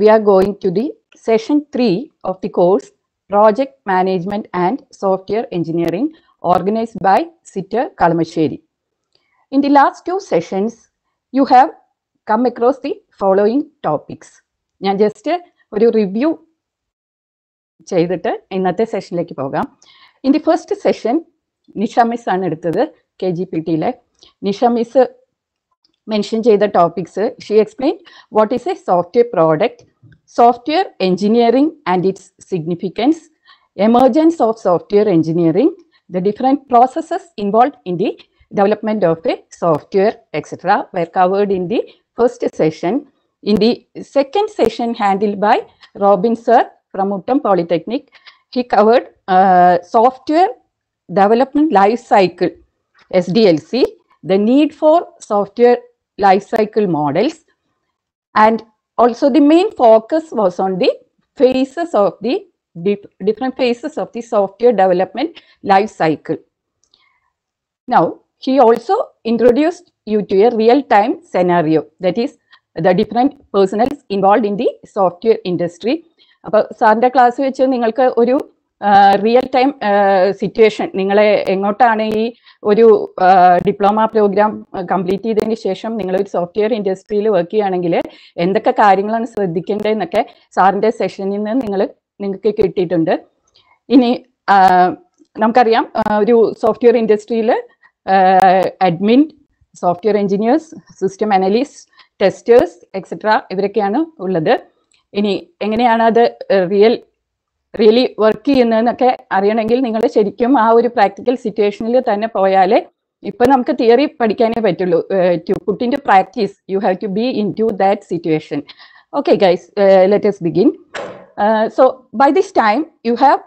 we are going to the session 3 of the course Project Management and Software Engineering organized by Sitter Kalamasheri. In the last two sessions, you have come across the following topics. ഞാൻ just a review ചെയ്തിട്ട് ഇന്നത്തെ സെഷനിലേക്ക് പോകാം in the first session Nisha miss ആണ് എടുത്തത് K G P ടിയിലെ Nisha miss mention ചെയ്ത topics she explain what is a software product Software engineering and its significance, emergence of software engineering, the different processes involved in the development of a software, etc. were covered in the first session. In the second session handled by Robin Sir from Uttam Polytechnic, he covered uh, software development life cycle, SDLC, the need for software life cycle models, and Also, the main focus was on the phases of the different phases of the software development life cycle. Now, he also introduced you to a real-time scenario, that is, the different personnel involved in the software industry. അപ്പോൾ സാറിൻ്റെ class വെച്ച് നിങ്ങൾക്ക് ഒരു real time situation നിങ്ങളെ എങ്ങോട്ടാണ് ഈ ഒരു diploma programme complete ചെയ്തതിന് ശേഷം നിങ്ങൾ ഒരു സോഫ്റ്റ്വെയർ ഇൻഡസ്ട്രിയിൽ വർക്ക് ചെയ്യുകയാണെങ്കിൽ എന്തൊക്കെ കാര്യങ്ങളാണ് ശ്രദ്ധിക്കേണ്ടതെന്നൊക്കെ സാറിന്റെ സെഷനിൽ നിന്ന് നിങ്ങൾ നിങ്ങൾക്ക് കിട്ടിയിട്ടുണ്ട് ഇനി നമുക്കറിയാം ഒരു സോഫ്റ്റ്വെയർ ഇൻഡസ്ട്രിയിൽ admin software engineers system analyst testers etcetera ഇവരൊക്കെയാണ് ഉള്ളത് ഇനി എങ്ങനെയാണ് അത് റിയൽ റിയലി വർക്ക് ചെയ്യുന്നതെന്നൊക്കെ അറിയണമെങ്കിൽ നിങ്ങൾ ശരിക്കും ആ ഒരു പ്രാക്ടിക്കൽ സിറ്റുവേഷനിൽ തന്നെ പോയാലേ ഇപ്പൊ നമുക്ക് തിയറി പഠിക്കാനേ പറ്റുള്ളൂ to put into practice you have to be into that situation okay guys let's begin so by this time you have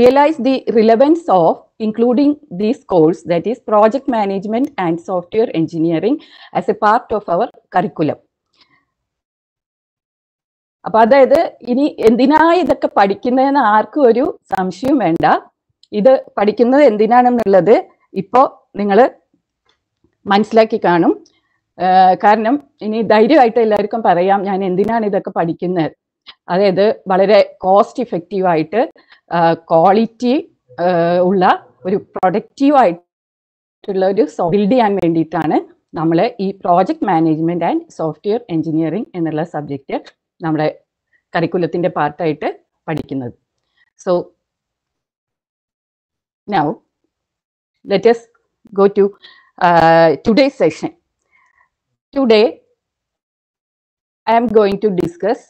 realise the relevance of including these course that is project management and software engineering as a part of our curriculum അപ്പൊ അതായത് ഇനി എന്തിനാ ഇതൊക്കെ പഠിക്കുന്നതെന്ന് ആർക്കും ഒരു സംശയം വേണ്ട ഇത് പഠിക്കുന്നത് എന്തിനാണെന്നുള്ളത് ഇപ്പോ നിങ്ങൾ മനസ്സിലാക്കി കാണും കാരണം ഇനി ധൈര്യമായിട്ട് എല്ലാവർക്കും പറയാം ഞാൻ എന്തിനാണ് ഇതൊക്കെ പഠിക്കുന്നത് അതായത് വളരെ കോസ്റ്റ് ഇഫക്റ്റീവായിട്ട് ക്വാളിറ്റി ഉള്ള ഒരു പ്രൊഡക്റ്റീവായിട്ടുള്ള ഒരു ബിൽഡ് ചെയ്യാൻ വേണ്ടിയിട്ടാണ് നമ്മൾ ഈ project management and software engineering എന്നുള്ള സബ്ജക്റ്റ് നമ്മുടെ കരിക്കുലത്തിൻ്റെ പാർട്ടായിട്ട് പഠിക്കുന്നത് സോ നൗ എസ് go to today session today I am going to discuss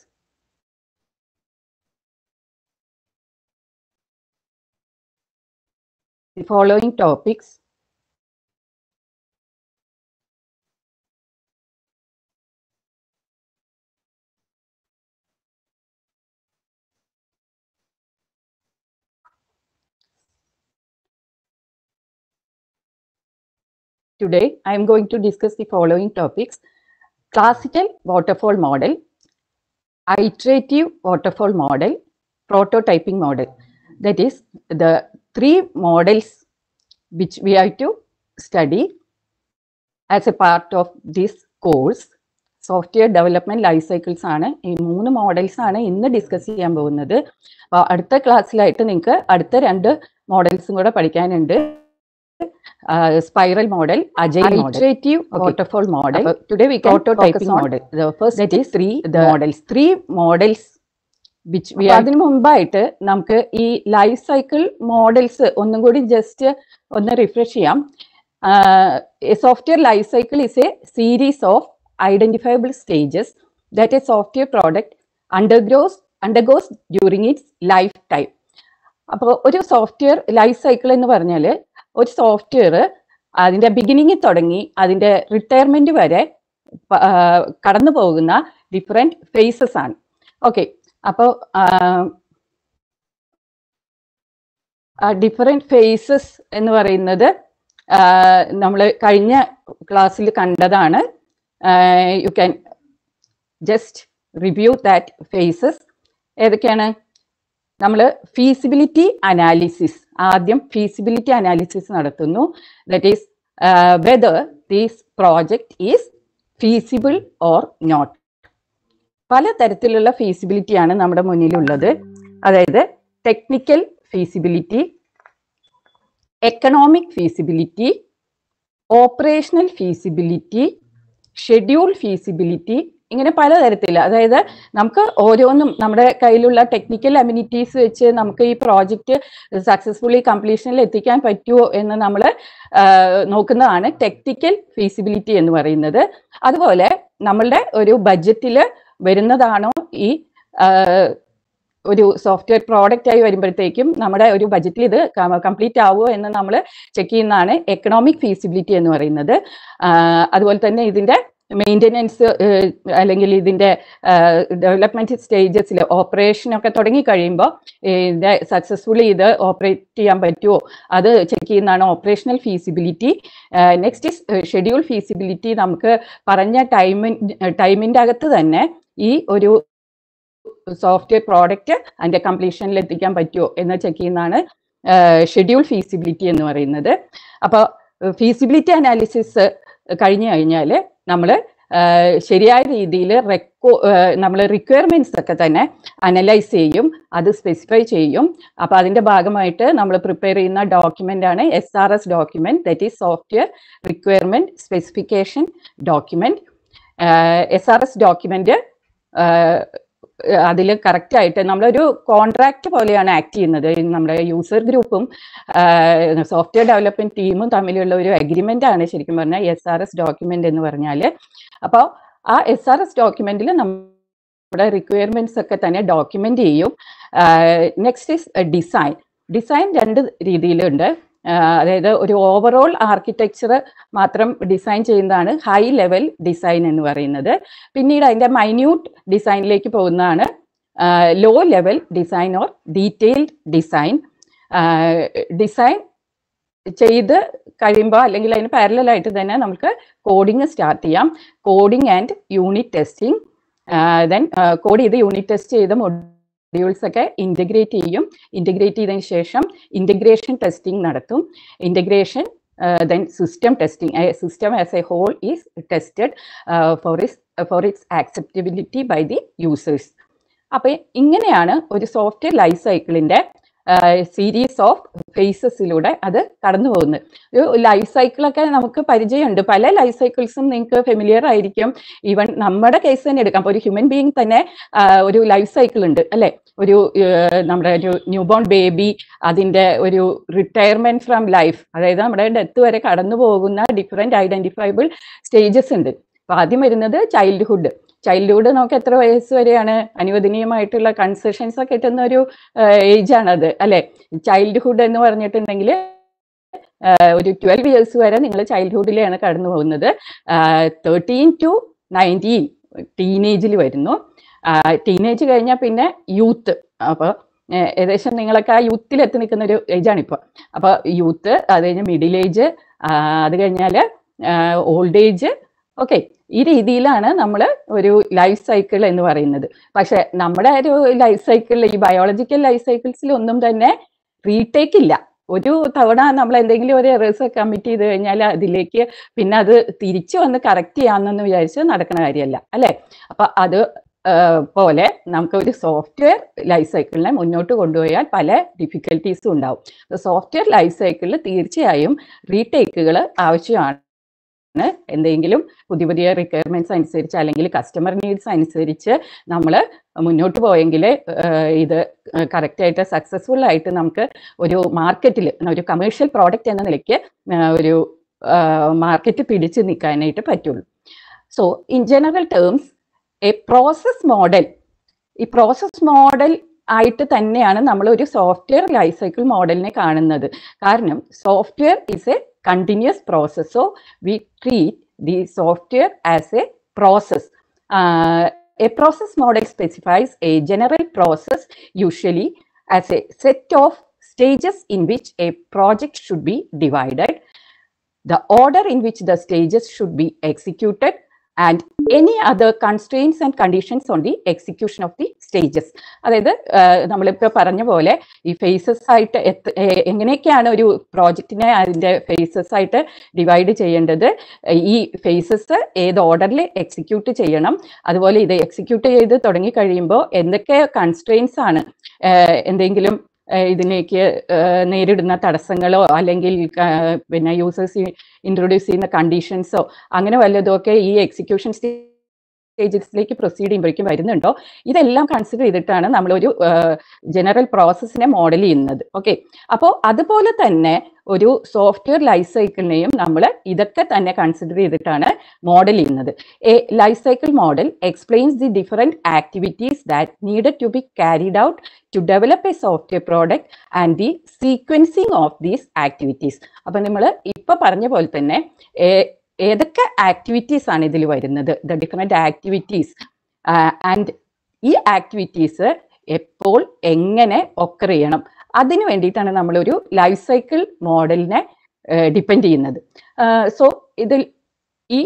following topics Today, I am going to discuss the following topics. Classical waterfall model, iterative waterfall model, prototyping model. That is the three models which we have to study as a part of this course. Software development software development life cycles ആണ് ഈ മൂന്ന് models ആണ് ഇന്ന് discuss class പോകുന്നത് അടുത്ത ക്ലാസ്സിലായിട്ട് നിങ്ങൾക്ക് അടുത്ത models മോഡൽസും കൂടെ പഠിക്കാനുണ്ട് spiral model agile iterative waterfall model today we prototyping model first is three models three models അതിനു മുമ്പായിട്ട് നമുക്ക് ഈ ലൈഫ് സൈക്കിൾ മോഡൽസ് ഒന്നും കൂടി ജസ്റ്റ് ഒന്ന് റിഫ്രഷ് ചെയ്യാം software life cycle is a series of identifiable stages that a software product undergrows undergoes during its life time അപ്പോൾ ഒരു സോഫ്റ്റ്വെയർ ലൈഫ് സൈക്കിൾ എന്ന് പറഞ്ഞാൽ ഒരു സോഫ്റ്റ്വെയർ അതിന്റെ ബിഗിനിങ്ങിൽ തുടങ്ങി അതിന്റെ റിട്ടയർമെന്റ് വരെ കടന്നു പോകുന്ന ഡിഫറെന്റ് ഫേസസ് ആണ് ഓക്കെ അപ്പോൾ ഡിഫറെന്റ് ഫേസസ് എന്ന് പറയുന്നത് നമ്മൾ കഴിഞ്ഞ ക്ലാസ്സിൽ കണ്ടതാണ് you can just review that phases ഏതൊക്കെയാണ് നമ്മൾ ഫീസിബിലിറ്റി അനാലിസിസ് ആദ്യം ഫീസിബിലിറ്റി അനാലിസിസ് നടത്തുന്നു that is whether these project is feasible or not പല തരത്തിലുള്ള ഫീസിബിലിറ്റിയാണ് നമ്മുടെ മുന്നിലുള്ളത് അതായത് technical feasibility economic feasibility operational feasibility schedule feasibility ഇങ്ങനെ പലതരത്തിൽ അതായത് നമുക്ക് ഓരോന്നും നമ്മുടെ കയ്യിലുള്ള ടെക്നിക്കൽ അമ്യൂണിറ്റീസ് വെച്ച് നമുക്ക് ഈ പ്രോജക്റ്റ് സക്സസ്ഫുള്ളി കംപ്ലീഷനിൽ എത്തിക്കാൻ പറ്റുമോ എന്ന് നമ്മൾ നോക്കുന്നതാണ് ടെക്നിക്കൽ ഫീസിബിലിറ്റി എന്ന് പറയുന്നത് അതുപോലെ നമ്മളുടെ ഒരു ബഡ്ജറ്റിൽ വരുന്നതാണോ ഈ ഒരു സോഫ്റ്റ്വെയർ പ്രോഡക്റ്റ് ആയി വരുമ്പോഴത്തേക്കും നമ്മുടെ ഒരു ബജറ്റിൽ ഇത് കംപ്ലീറ്റ് ആവുമോ എന്ന് നമ്മൾ ചെക്ക് ചെയ്യുന്നതാണ് എക്കണോമിക് ഫീസിബിലിറ്റി എന്ന് പറയുന്നത് അതുപോലെ തന്നെ ഇതിന്റെ മെയിൻ്റനൻസ് അല്ലെങ്കിൽ ഇതിൻ്റെ ഡെവലപ്മെൻറ്റ് സ്റ്റേജസിൽ ഓപ്പറേഷനൊക്കെ തുടങ്ങി കഴിയുമ്പോൾ ഇതിൻ്റെ സക്സസ്ഫുള്ളി ഇത് ഓപ്പറേറ്റ് ചെയ്യാൻ പറ്റുമോ അത് ചെക്ക് ചെയ്യുന്നതാണ് operational feasibility next is schedule feasibility നമുക്ക് പറഞ്ഞ ടൈമിൻ ടൈമിൻ്റെ അകത്ത് തന്നെ ഈ ഒരു സോഫ്റ്റ്വെയർ പ്രോഡക്റ്റ് അതിൻ്റെ കംപ്ലീഷനിൽ എത്തിക്കാൻ പറ്റുമോ എന്ന് ചെക്ക് ചെയ്യുന്നതാണ് ഷെഡ്യൂൾ ഫീസിബിലിറ്റി എന്ന് പറയുന്നത് അപ്പോൾ ഫീസിബിലിറ്റി അനാലിസിസ് കഴിഞ്ഞു കഴിഞ്ഞാൽ നമ്മൾ ശരിയായ രീതിയിൽ റെക്കോ നമ്മൾ റിക്വയർമെന്റ്സ് ഒക്കെ തന്നെ അനലൈസ് ചെയ്യും അത് സ്പെസിഫൈ ചെയ്യും അപ്പോൾ അതിൻ്റെ ഭാഗമായിട്ട് നമ്മൾ പ്രിപ്പയർ ചെയ്യുന്ന ഡോക്യുമെൻ്റ് ആണ് S R S document that is software requirement specification document S R S document അതിൽ കറക്റ്റായിട്ട് നമ്മളൊരു കോൺട്രാക്ട് പോലെയാണ് ആക്ട് ചെയ്യുന്നത് നമ്മുടെ യൂസർ ഗ്രൂപ്പും സോഫ്റ്റ്വെയർ ഡെവലപ്മെന്റ് ടീമും തമ്മിലുള്ള ഒരു അഗ്രിമെന്റ് ആണ് ശരിക്കും പറഞ്ഞാൽ എസ് ആർ എസ് ഡോക്യുമെന്റ് എന്ന് പറഞ്ഞാൽ അപ്പോൾ ആ എസ് ആർ എസ് ഡോക്യുമെന്റിൽ നമ്മുടെ റിക്വയർമെന്റ്സ് ഒക്കെ തന്നെ ഡോക്യുമെന്റ് ചെയ്യും നെക്സ്റ്റ് ഇസ് ഡിസൈൻ ഡിസൈൻ രണ്ട് രീതിയിലുണ്ട് അതായത് ഒരു ഓവറോൾ ആർക്കിടെക്ചർ മാത്രം ഡിസൈൻ ചെയ്യുന്നതാണ് ഹൈ ലെവൽ ഡിസൈൻ എന്ന് പറയുന്നത് പിന്നീട് അതിൻ്റെ മൈന്യൂട്ട് ഡിസൈനിലേക്ക് പോകുന്നതാണ് low level design or detailed design design ചെയ്ത് കഴിയുമ്പോൾ അല്ലെങ്കിൽ അതിന് പാരലായിട്ട് തന്നെ നമുക്ക് കോഡിങ് സ്റ്റാർട്ട് ചെയ്യാം coding and unit testing then code ചെയ്ത് യൂണിറ്റ് ടെസ്റ്റ് ചെയ്ത് മൊഡ്യൂൾസ് ഒക്കെ ഇൻറ്റഗ്രേറ്റ് ചെയ്യും ഇൻറ്റഗ്രേറ്റ് ചെയ്തതിന് ശേഷം ഇൻറ്റഗ്രേഷൻ ടെസ്റ്റിംഗ് നടത്തും integration then system testing system as a whole is tested for is for it's acceptability by the users അപ്പം ഇങ്ങനെയാണ് ഒരു സോഫ്റ്റ്വെയർ ലൈഫ് സൈക്കിളിൻ്റെ സീരീസ് ഓഫ് ഫേസസിലൂടെ അത് കടന്നു പോകുന്നത് ഒരു ലൈഫ് സൈക്കിളൊക്കെ നമുക്ക് പരിചയമുണ്ട് പല ലൈഫ് സൈക്കിൾസും നിങ്ങൾക്ക് ഫെമിലിയർ ആയിരിക്കും ഈവൻ നമ്മുടെ കേസ് തന്നെ എടുക്കാം ഒരു ഹ്യൂമൻ ബീയിങ് തന്നെ ഒരു ലൈഫ് സൈക്കിൾ ഉണ്ട് അല്ലെ ഒരു നമ്മുടെ ഒരു ന്യൂ ബോൺ ബേബി അതിൻ്റെ ഒരു റിട്ടയർമെന്റ് ഫ്രം ലൈഫ് അതായത് നമ്മുടെ ഡെത്ത് വരെ കടന്നു പോകുന്ന ഡിഫറെൻറ്റ് ഐഡൻറ്റിഫൈബിൾ സ്റ്റേജസ് ഉണ്ട് അപ്പൊ ആദ്യം വരുന്നത് ചൈൽഡ്ഹുഡ് ചൈൽഡ്ഹുഡ് നമുക്ക് എത്ര വയസ്സ് വരെയാണ് അനുവദനീയമായിട്ടുള്ള കൺസെഷൻസ് ഒക്കെ കിട്ടുന്ന ഒരു ഏജ് അത് അല്ലെ ചൈൽഡ്ഹുഡ് എന്ന് പറഞ്ഞിട്ടുണ്ടെങ്കിൽ ഒരു ട്വൽവ് ഇയേഴ്സ് വരെ നിങ്ങൾ ചൈൽഡ്ഹുഡിലാണ് കടന്നു പോകുന്നത് തേർട്ടീൻ ടു നയൻറ്റീൻ ടീനേജിൽ വരുന്നു ടീനേജ് കഴിഞ്ഞാൽ പിന്നെ യൂത്ത് അപ്പോൾ ഏകദേശം നിങ്ങളൊക്കെ ആ യൂത്തിൽ എത്തി നിൽക്കുന്ന ഒരു ഏജാണ് ഇപ്പോൾ അപ്പോൾ യൂത്ത് അത് കഴിഞ്ഞാൽ മിഡിൽ ഏജ് അത് കഴിഞ്ഞാൽ ഓൾഡ് ഏജ് ഓക്കെ ഈ രീതിയിലാണ് നമ്മൾ ഒരു ലൈഫ് സൈക്കിൾ എന്ന് പറയുന്നത് പക്ഷെ നമ്മുടെ ഒരു ലൈഫ് സൈക്കിളിൽ ഈ ബയോളജിക്കൽ ലൈഫ് സൈക്കിൾസിൽ ഒന്നും തന്നെ റീടേക്ക് ഇല്ല ഒരു തവണ നമ്മൾ എന്തെങ്കിലും ഒരു എറേഴ്സ് കമ്മിറ്റ് ചെയ്ത് കഴിഞ്ഞാൽ അതിലേക്ക് പിന്നെ അത് തിരിച്ചു വന്ന് കറക്റ്റ് ചെയ്യാമെന്നൊന്ന് വിചാരിച്ച് നടക്കുന്ന കാര്യമല്ല അല്ലേ അപ്പൊ അത് പോലെ നമുക്ക് ഒരു സോഫ്റ്റ്വെയർ ലൈഫ് സൈക്കിളിനെ മുന്നോട്ട് കൊണ്ടുപോയാൽ പല ഡിഫിക്കൽട്ടീസും ഉണ്ടാവും സോഫ്റ്റ്വെയർ ലൈഫ് സൈക്കിളിൽ തീർച്ചയായും റീടേക്കുകൾ ആവശ്യമാണ് എന്തെങ്കിലും പുതിയ പുതിയ റിക്വയർമെന്റ്സ് അനുസരിച്ച് അല്ലെങ്കിൽ കസ്റ്റമർ നീഡ്സ് അനുസരിച്ച് നമ്മൾ മുന്നോട്ട് പോയെങ്കിൽ ഇത് കറക്റ്റായിട്ട് സക്സസ്ഫുൾ ആയിട്ട് നമുക്ക് ഒരു മാർക്കറ്റിൽ ഒരു കമേഴ്ഷ്യൽ പ്രോഡക്റ്റ് എന്ന നിലയ്ക്ക് ഒരു മാർക്കറ്റ് പിടിച്ചു നിൽക്കാനായിട്ട് പറ്റുള്ളൂ so in general terms a process model ഈ പ്രോസസ് മോഡൽ ആയിട്ട് തന്നെയാണ് നമ്മൾ ഒരു സോഫ്റ്റ്വെയർ ലൈഫ് സൈക്കിൾ മോഡലിനെ കാണുന്നത് കാരണം software is a continuous process. So we treat the software as a process. Uh, a process model specifies a general process usually as a set of stages in which a project should be divided, the order in which the stages should be executed, and any other constraints and conditions on the execution of the stages അതായത് നമ്മളിപ്പോൾ പറഞ്ഞ പോലെ ഈ faces ആയിട്ട് എങ്ങനെയൊക്കെയാണ് ഒരു പ്രോജക്റ്റിനെ അതിൻ്റെ faces ആയിട്ട് ഡിവൈഡ് ചെയ്യേണ്ടത് ഈ ഫേസസ് ഏത് ഓർഡറിൽ എക്സിക്യൂട്ട് ചെയ്യണം അതുപോലെ ഇത് എക്സിക്യൂട്ട് ചെയ്ത് തുടങ്ങി കഴിയുമ്പോൾ എന്തൊക്കെ കൺസ്ട്രെയിൻസ് ആണ് എന്തെങ്കിലും ഇതിനേക്ക് നേരിടുന്ന തടസ്സങ്ങളോ അല്ലെങ്കിൽ പിന്നെ യൂസേഴ്സ് ഇൻട്രൊഡ്യൂസ് ചെയ്യുന്ന കണ്ടീഷൻസോ അങ്ങനെ വല്ലതുമൊക്കെ ഈ എക്സിക്യൂഷൻ സ്റ്റേ സ്റ്റേജസിലേക്ക് പ്രൊസീഡ് ചെയ്യുമ്പോഴേക്കും വരുന്നുണ്ടോ ഇതെല്ലാം കൺസിഡർ ചെയ്തിട്ടാണ് നമ്മളൊരു ജനറൽ പ്രോസസ്സിനെ മോഡൽ ചെയ്യുന്നത് ഓക്കെ അപ്പോൾ അതുപോലെ തന്നെ ഒരു സോഫ്റ്റ്വെയർ ലൈഫ് സൈക്കിളിനെയും നമ്മൾ ഇതൊക്കെ തന്നെ കൺസിഡർ ചെയ്തിട്ടാണ് മോഡൽ ചെയ്യുന്നത് a life cycle model explains the different activities that need to be carried out to develop a software product and the sequencing of these activities അപ്പം നമ്മൾ ഇപ്പോൾ പറഞ്ഞ പോലെ തന്നെ ഏതൊക്കെ ആക്ടിവിറ്റീസ് ആണ് ഇതിൽ വരുന്നത് ദ ഡിഫറെൻറ്റ് ആക്ടിവിറ്റീസ് ആൻഡ് ഈ ആക്ടിവിറ്റീസ് എപ്പോൾ എങ്ങനെ ഒക്കർ ചെയ്യണം അതിന് വേണ്ടിയിട്ടാണ് നമ്മളൊരു ലൈഫ് സൈക്കിൾ മോഡലിനെ ഡിപ്പെൻഡ് ചെയ്യുന്നത് സോ ഇതിൽ ഈ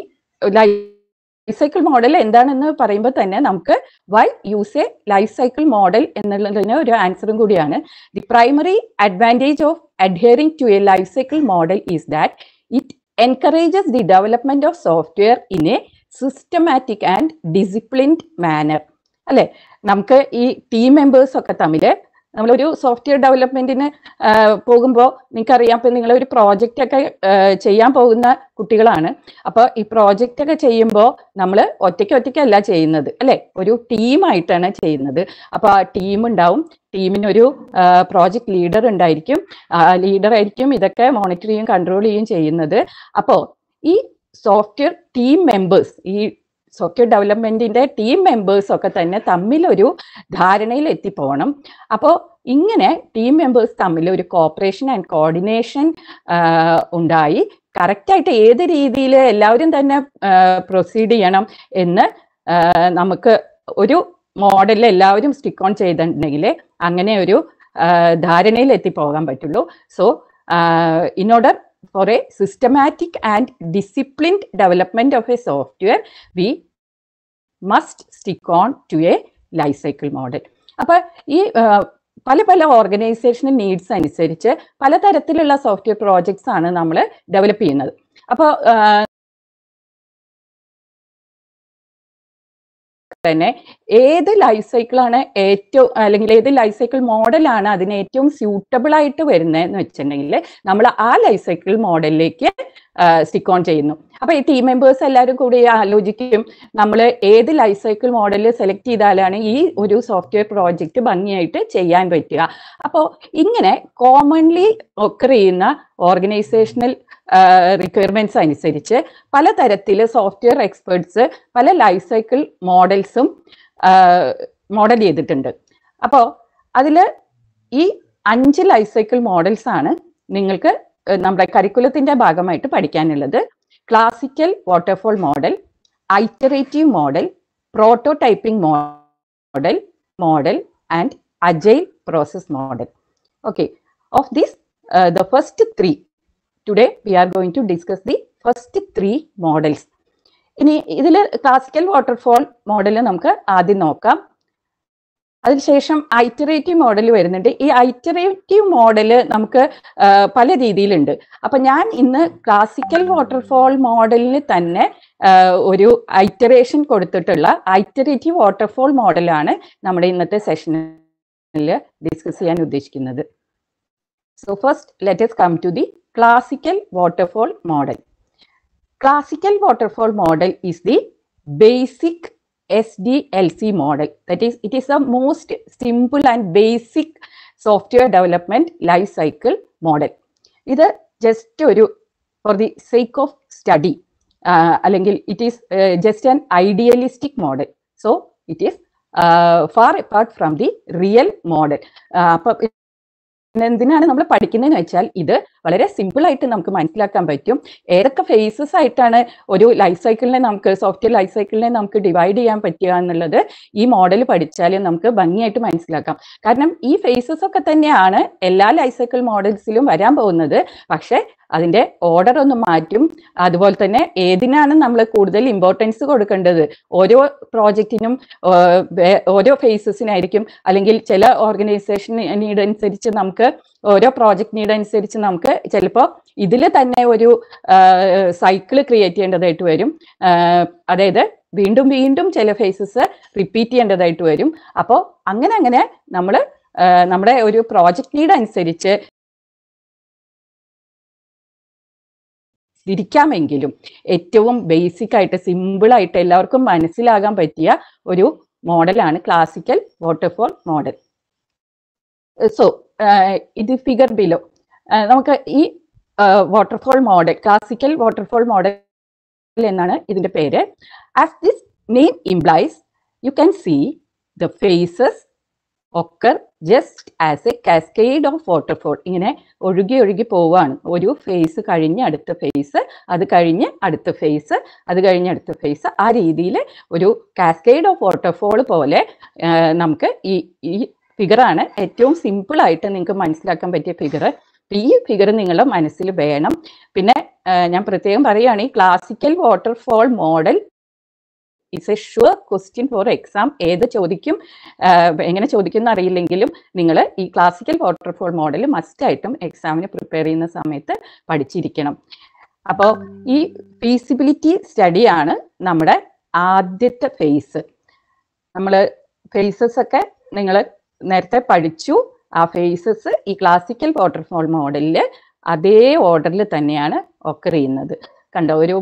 ലൈഫ് സൈക്കിൾ മോഡൽ എന്താണെന്ന് പറയുമ്പോൾ തന്നെ നമുക്ക് why use a life cycle model എന്നുള്ളതിന് ഒരു ആൻസറും കൂടിയാണ് the primary advantage of adhering to a life cycle model is that it encourages the development of software in a systematic and disciplined manner അല്ലെ നമുക്ക് ഈ ടീം മെമ്പേഴ്സ് ഒക്കെ തമ്മിൽ നമ്മളൊരു സോഫ്റ്റ്വെയർ ഡെവലപ്മെന്റിന് പോകുമ്പോൾ അറിയാം ഇപ്പം നിങ്ങൾ ഒരു പ്രോജക്റ്റ് ഒക്കെ ചെയ്യാൻ പോകുന്ന കുട്ടികളാണ് അപ്പോൾ ഈ പ്രോജക്റ്റ് ഒക്കെ ചെയ്യുമ്പോൾ നമ്മൾ ഒറ്റയ്ക്ക് ഒറ്റയ്ക്കല്ല ചെയ്യുന്നത് അല്ലെ ഒരു ടീമായിട്ടാണ് ചെയ്യുന്നത് അപ്പോൾ ആ ടീം ഉണ്ടാവും ടീമിനൊരു പ്രോജക്റ്റ് ലീഡർ ഉണ്ടായിരിക്കും ലീഡർ ആയിരിക്കും ഇതൊക്കെ മോണിറ്റർ ചെയ്യും കൺട്രോൾ ചെയ്യും ചെയ്യുന്നത് അപ്പോൾ ഈ സോഫ്റ്റ്വെയർ ടീം മെമ്പേഴ്സ് ഈ സോക്യോ ഡെവലപ്മെന്റിന്റെ ടീം മെമ്പേഴ്സ് ഒക്കെ തന്നെ തമ്മിലൊരു ധാരണയിൽ എത്തിപ്പോണം അപ്പോൾ ഇങ്ങനെ ടീം മെമ്പേഴ്സ് തമ്മിൽ ഒരു കോപ്പറേഷൻ ആൻഡ് കോർഡിനേഷൻ ഉണ്ടായി കറക്റ്റായിട്ട് ഏത് രീതിയിൽ എല്ലാവരും തന്നെ പ്രൊസീഡ് ചെയ്യണം എന്ന് നമുക്ക് ഒരു മോഡലിൽ എല്ലാവരും സ്റ്റിക്ക് ഓൺ ചെയ്തിട്ടുണ്ടെങ്കിൽ അങ്ങനെ ഒരു ധാരണയിൽ എത്തിപ്പോകാൻ പറ്റുള്ളൂ so in order for a systematic and disciplined development of a software we must stick on to a life cycle model അപ്പോൾ ഈ പല പല ഓർഗനൈസേഷണൽ നീഡ്സ് അനുസരിച്ച് പലതരത്തിലുള്ള സോഫ്റ്റ്വെയർ പ്രോജക്ട്സ് ആണ് നമ്മൾ ഡെവലപ്പ് ചെയ്യുന്നത് അപ്പോൾ തന്നെ ഏത് ലൈഫ് സൈക്കിളാണ് ഏറ്റവും അല്ലെങ്കിൽ ഏത് ലൈഫ് സൈക്കിൾ മോഡലാണ് അതിന് ഏറ്റവും സ്യൂട്ടബിൾ ആയിട്ട് വരുന്നത് എന്ന് വെച്ചിട്ടുണ്ടെങ്കിൽ നമ്മൾ ആ ലൈഫ് സൈക്കിൾ മോഡലിലേക്ക് സ്റ്റിക്ക് ഓൺ ചെയ്യുന്നു അപ്പൊ ഈ ടീം മെമ്പേഴ്സ് എല്ലാവരും കൂടി ആലോചിക്കും നമ്മൾ ഏത് ലൈഫ് സൈക്കിൾ മോഡൽ സെലക്ട് ചെയ്താലാണ് ഈ ഒരു സോഫ്റ്റ്വെയർ പ്രോജക്റ്റ് ഭംഗിയായിട്ട് ചെയ്യാൻ പറ്റുക അപ്പോൾ ഇങ്ങനെ കോമൺലി ഒക്കർ ചെയ്യുന്ന ഓർഗനൈസേഷണൽ റിക്വയർമെന്റ്സ് അനുസരിച്ച് പലതരത്തിൽ സോഫ്റ്റ്വെയർ എക്സ്പേർട്സ് പല ലൈഫ് സൈക്കിൾ മോഡൽസും മോഡൽ ചെയ്തിട്ടുണ്ട് അപ്പോൾ അതിൽ ഈ അഞ്ച് ലൈഫ് സൈക്കിൾ മോഡൽസ് ആണ് നിങ്ങൾക്ക് നമ്മുടെ കരിക്കുലത്തിന്റെ ഭാഗമായിട്ട് പഠിക്കാനുള്ളത് classical waterfall model iterative model prototyping model model and agile process model okay of these the first three today we are going to discuss the first three models ഇനി ഇതിൽ classical waterfall model നമുക്ക് ആദ്യം നോക്കാം അതിനുശേഷം iterative model വരുന്നുണ്ട് ഈ iterative model നമുക്ക് പല രീതിയിലുണ്ട് അപ്പൊ ഞാൻ ഇന്ന് ക്ലാസിക്കൽ വാട്ടർഫോൾ മോഡലിന് തന്നെ ഒരു ഐറ്ററേഷൻ കൊടുത്തിട്ടുള്ള ഐറ്ററേറ്റീവ് വാട്ടർഫോൾ മോഡലാണ് നമ്മുടെ ഇന്നത്തെ സെഷനിൽ ഡിസ്കസ് ചെയ്യാൻ ഉദ്ദേശിക്കുന്നത് so first let's come to the classical waterfall model classical waterfall model is the basic S D L C model that is it is the most simple and basic software development life cycle model ഇത് just ഒരു for the sake of study അല്ലെങ്കിൽ it is just an idealistic model so it is far apart from the real model അപ്പം എന്തിനാണ് നമ്മൾ പഠിക്കുന്നതെന്ന് വെച്ചാൽ ഇത് വളരെ സിമ്പിളായിട്ട് നമുക്ക് മനസ്സിലാക്കാൻ പറ്റും ഏതൊക്കെ ഫേസസ് ആയിട്ടാണ് ഒരു ലൈഫ് സൈക്കിളിനെ നമുക്ക് സോഫ്റ്റ്വെയർ ലൈഫ് സൈക്കിളിനെ നമുക്ക് ഡിവൈഡ് ചെയ്യാൻ പറ്റുക എന്നുള്ളത് ഈ മോഡൽ പഠിച്ചാൽ നമുക്ക് ഭംഗിയായിട്ട് മനസ്സിലാക്കാം കാരണം ഈ ഫേസസ് ഒക്കെ തന്നെയാണ് എല്ലാ ലൈഫ് സൈക്കിൾ മോഡൽസിലും വരാൻ പോകുന്നത് പക്ഷേ അതിന്റെ ഓർഡർ ഒന്ന് മാറ്റും അതുപോലെ തന്നെ ഏതിനാണ് നമ്മൾ കൂടുതൽ ഇമ്പോർട്ടൻസ് കൊടുക്കേണ്ടത് ഓരോ പ്രോജക്റ്റിനും ഓരോ ഫേസസിനായിരിക്കും അല്ലെങ്കിൽ ചില ഓർഗനൈസേഷൻ നീഡ് അനുസരിച്ച് നമുക്ക് ഓരോ പ്രോജക്റ്റ് നീഡ് അനുസരിച്ച് നമുക്ക് നമുക്ക് ചിലപ്പോൾ ഇതിൽ തന്നെ ഒരു സൈക്കിൾ ക്രിയേറ്റ് ചെയ്യേണ്ടതായിട്ട് വരും അതായത് വീണ്ടും വീണ്ടും ചില ഫേസസ് റിപ്പീറ്റ് ചെയ്യേണ്ടതായിട്ട് വരും അപ്പോൾ അങ്ങനെ അങ്ങനെ നമ്മൾ നമ്മുടെ ഒരു പ്രോജക്റ്റ് നീഡ് അനുസരിച്ച് തിരിക്കാമെങ്കിലും ഏറ്റവും ബേസിക് ആയിട്ട് സിമ്പിൾ ആയിട്ട് എല്ലാവർക്കും മനസ്സിലാകാൻ പറ്റിയ ഒരു മോഡലാണ് ക്ലാസിക്കൽ വാട്ടർഫോൾ മോഡൽ സോ ഇത് ഫിഗർ ബിലോ നമുക്ക് ഈ waterfall model classical waterfall model എന്നാണ് ഇതിന്റെ പേര് as this name implies you can see the phases occur just as a cascade of waterfall ഇങ്ങനെ ഒഴുകി ഒഴുകി പോവുകയാണ് ഒരു ഫേസ് കഴിഞ്ഞ് അടുത്ത ഫേസ് അത് കഴിഞ്ഞ് അടുത്ത ഫേസ് അത് കഴിഞ്ഞ് അടുത്ത ഫേസ് ആ രീതിയിൽ ഒരു കാസ്കേഡ് ഓഫ് വാട്ടർഫോൾ പോലെ നമുക്ക് ഈ ഈ ഫിഗറാണ് ഏറ്റവും സിമ്പിളായിട്ട് നിങ്ങൾക്ക് മനസ്സിലാക്കാൻ പറ്റിയ ഫിഗർ ഈ ഫിഗർ നിങ്ങളുടെ മനസ്സിൽ വേണം പിന്നെ ഞാൻ പ്രത്യേകം പറയുകയാണ് ഈ classical waterfall model is a sure question for exam ഏത് ചോദിക്കും എങ്ങനെ ചോദിക്കും അറിയില്ലെങ്കിലും നിങ്ങൾ ഈ ക്ലാസിക്കൽ വാട്ടർഫോൾ മോഡൽ മസ്റ്റ് ആയിട്ടും എക്സാമിന് പ്രിപ്പയർ ചെയ്യുന്ന സമയത്ത് പഠിച്ചിരിക്കണം അപ്പോൾ ഈ ഫീസിബിലിറ്റി സ്റ്റഡിയാണ് നമ്മുടെ ആദ്യത്തെ ഫേസ് നമ്മൾ ഫേസസ് ഒക്കെ നിങ്ങൾ നേരത്തെ പഠിച്ചു ആ ഫേസസ് ഈ ക്ലാസിക്കൽ വാട്ടർഫോൾ മോഡലിൽ അതേ ഓർഡറിൽ തന്നെയാണ് ഒക്കർ ചെയ്യുന്നത് കണ്ടോ ഒരു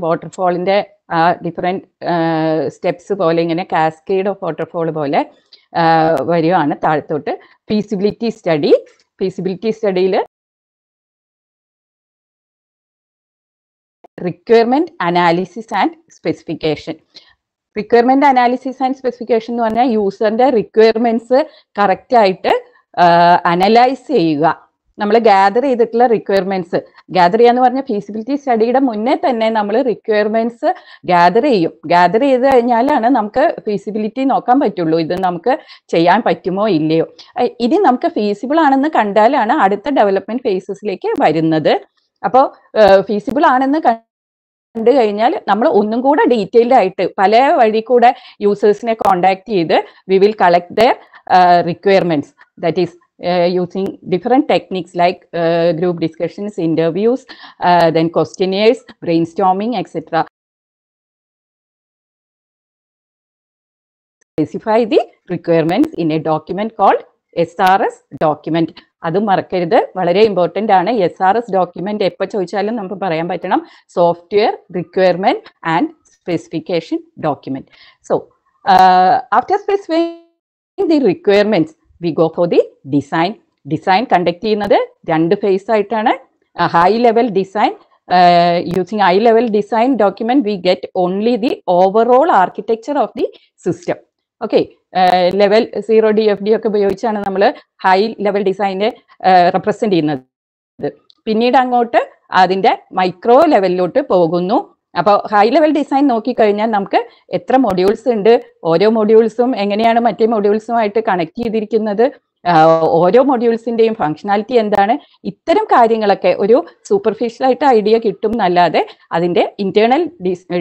ആ ഡിഫറെന്റ് സ്റ്റെപ്സ് പോലെ ഇങ്ങനെ കാസ്കേഡ് ഓഫ് വാട്ടർഫോൾ പോലെ വരികയാണ് താഴത്തോട്ട് ഫീസിബിലിറ്റി സ്റ്റഡി ഫീസിബിലിറ്റി സ്റ്റഡിയിൽ requirement analysis and specification requirement analysis and specification എന്ന് പറഞ്ഞാൽ യൂസറിന്റെ റിക്വയർമെന്റ്സ് കറക്റ്റ് ആയിട്ട് അനലൈസ് ചെയ്യുക നമ്മൾ ഗാദർ ചെയ്തിട്ടുള്ള റിക്വയർമെന്റ്സ് ഗാദർ ചെയ്യാന്ന് പറഞ്ഞ ഫീസിബിലിറ്റി സ്റ്റഡിയുടെ മുന്നേ തന്നെ നമ്മൾ റിക്വയർമെന്റ്സ് ഗാദർ ചെയ്യും ഗാദർ ചെയ്ത് കഴിഞ്ഞാലാണ് നമുക്ക് ഫീസിബിലിറ്റി നോക്കാൻ പറ്റുള്ളൂ ഇത് നമുക്ക് ചെയ്യാൻ പറ്റുമോ ഇല്ലയോ ഇത് നമുക്ക് ഫീസിബിൾ ആണെന്ന് കണ്ടാലാണ് അടുത്ത ഡെവലപ്മെന്റ് ഫേസസിലേക്ക് വരുന്നത് അപ്പോൾ ഫീസിബിൾ ആണെന്ന് കണ്ടു കഴിഞ്ഞാൽ നമ്മൾ ഒന്നും കൂടെ ഡീറ്റെയിൽഡ് ആയിട്ട് പല വഴി കൂടെ യൂസേഴ്സിനെ കോണ്ടാക്ട് ചെയ്ത് we will collect their Uh, requirements. That is using uh, different techniques like uh, group discussions, interviews, then questionnaires, brainstorming, etc. specify the requirements in a document called SRS document. അതും മറക്കരുത് important important ആണ് SRS document S document എപ്പോൾ ചോദിച്ചാലും നമുക്ക് പറയാൻ പറ്റണം software requirement and specification document so after the requirements we go for the design design conduct ചെയ്യുന്നത് രണ്ട് ഫേസ് ആയിട്ടാണ് high level design using high level design document we get only the overall architecture of the system okay level zero D F D ഒക്കെ ഉപയോഗിച്ചാണ് നമ്മൾ high level ഡിസൈനെ represent ചെയ്യുന്നത് പിന്നീട് അങ്ങോട്ട് അതിന്റെ മൈക്രോ ലെവലിലോട്ട് പോകുന്നു അപ്പോൾ ഹൈ ലെവൽ ഡിസൈൻ നോക്കിക്കഴിഞ്ഞാൽ നമുക്ക് എത്ര മൊഡ്യൂൾസ് ഉണ്ട് ഓരോ മൊഡ്യൂൾസും എങ്ങനെയാണ് മറ്റേ മൊഡ്യൂൾസുമായിട്ട് കണക്ട് ചെയ്തിരിക്കുന്നത് ഓരോ മൊഡ്യൂൾസിന്റെയും ഫങ്ഷണാലിറ്റി എന്താണ് ഇത്തരം കാര്യങ്ങളൊക്കെ ഒരു സൂപ്പർഫിഷ്യൽ ആയിട്ട് ഐഡിയ കിട്ടും എന്നല്ലാതെ അതിന്റെ ഇന്റേണൽ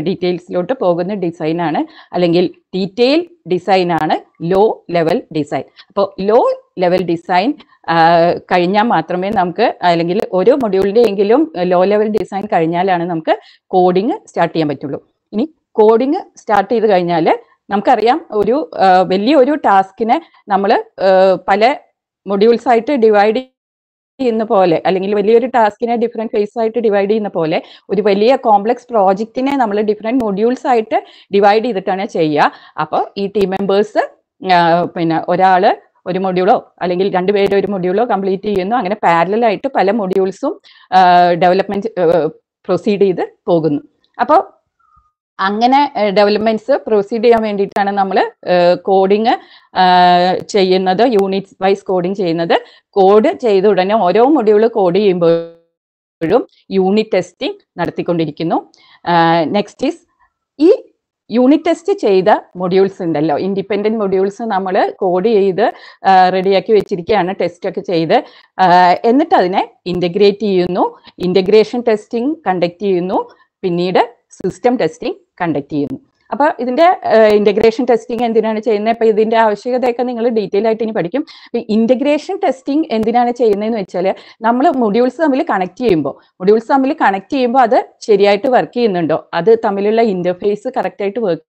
ഡീറ്റെയിൽസിലോട്ട് പോകുന്ന ഡിസൈനാണ് അല്ലെങ്കിൽ ഡീറ്റെയിൽ ഡിസൈനാണ് ലോ ലെവൽ ഡിസൈൻ അപ്പോൾ ലോ ലെവൽ ഡിസൈൻ കഴിഞ്ഞാൽ മാത്രമേ നമുക്ക് അല്ലെങ്കിൽ ഒരു മൊഡ്യൂളിന്റെ എങ്കിലും ലോ ലെവൽ ഡിസൈൻ കഴിഞ്ഞാലാണ് നമുക്ക് കോഡിങ് സ്റ്റാർട്ട് ചെയ്യാൻ പറ്റുള്ളൂ ഇനി കോഡിങ് സ്റ്റാർട്ട് ചെയ്ത് കഴിഞ്ഞാൽ നമുക്കറിയാം ഒരു വലിയ ഒരു ടാസ്കിനെ നമ്മൾ പല മൊഡ്യൂൾസ് ആയിട്ട് ഡിവൈഡ് ചെയ്യുന്ന പോലെ അല്ലെങ്കിൽ വലിയൊരു ടാസ്കിനെ ഡിഫറെൻറ്റ് ഫേസ് ആയിട്ട് ഡിവൈഡ് ചെയ്യുന്ന പോലെ ഒരു വലിയ കോംപ്ലക്സ് പ്രോജക്റ്റിനെ നമ്മൾ ഡിഫറെൻറ്റ് മൊഡ്യൂൾസ് ആയിട്ട് ഡിവൈഡ് ചെയ്തിട്ടാണ് ചെയ്യുക അപ്പോൾ ഈ ടീം മെമ്പേഴ്സ് പിന്നെ ഒരാൾ ഒരു മൊഡ്യൂളോ അല്ലെങ്കിൽ രണ്ടുപേരും ഒരു മൊഡ്യൂളോ കംപ്ലീറ്റ് ചെയ്യുന്നു അങ്ങനെ പാരലായിട്ട് പല മൊഡ്യൂൾസും ഡെവലപ്മെന്റ് പ്രൊസീഡ് ചെയ്ത് പോകുന്നു അപ്പോൾ അങ്ങനെ ഡെവലപ്മെന്റ്സ് പ്രൊസീഡ് ചെയ്യാൻ വേണ്ടിയിട്ടാണ് നമ്മൾ കോഡിങ് ചെയ്യുന്നത് യൂണിറ്റ് വൈസ് കോഡിങ് ചെയ്യുന്നത് കോഡ് ചെയ്ത ഉടനെ ഓരോ മൊഡ്യൂൾ കോഡ് ചെയ്യുമ്പോഴും യൂണിറ്റ് ടെസ്റ്റിംഗ് നടത്തിക്കൊണ്ടിരിക്കുന്നു നെക്സ്റ്റ് ഈസ് ഈ യൂണിറ്റ് ടെസ്റ്റ് ചെയ്ത മൊഡ്യൂൾസ് ഉണ്ടല്ലോ ഇൻഡിപെൻഡന്റ് മൊഡ്യൂൾസ് നമ്മൾ കോഡ് ചെയ്ത് റെഡിയാക്കി വെച്ചിരിക്കുകയാണ് ടെസ്റ്റ് ഒക്കെ ചെയ്ത് എന്നിട്ട് അതിനെ ഇൻറ്റഗ്രേറ്റ് ചെയ്യുന്നു ഇൻറ്റഗ്രേഷൻ ടെസ്റ്റിംഗ് കണ്ടക്ട് ചെയ്യുന്നു പിന്നീട് സിസ്റ്റം ടെസ്റ്റിംഗ് കണ്ടക്ട് ചെയ്യുന്നു അപ്പൊ ഇതിന്റെ ഇന്റഗ്രേഷൻ ടെസ്റ്റിംഗ് എന്തിനാണ് ചെയ്യുന്നത് അപ്പൊ ഇതിന്റെ ആവശ്യകതയൊക്കെ നിങ്ങൾ ഡീറ്റെയിൽ ആയിട്ട് ഇനി പഠിക്കും ഇന്റഗ്രേഷൻ ടെസ്റ്റിംഗ് എന്തിനാണ് ചെയ്യുന്നതെന്ന് വെച്ചാൽ നമ്മൾ മൊഡ്യൂൾസ് തമ്മിൽ കണക്ട് ചെയ്യുമ്പോൾ മൊഡ്യൂൾസ് തമ്മിൽ കണക്ട് ചെയ്യുമ്പോൾ അത് ശരിയായിട്ട് വർക്ക് ചെയ്യുന്നുണ്ടോ അത് തമ്മിലുള്ള ഇന്റർഫേസ് കറക്റ്റ് ആയിട്ട് വർക്ക്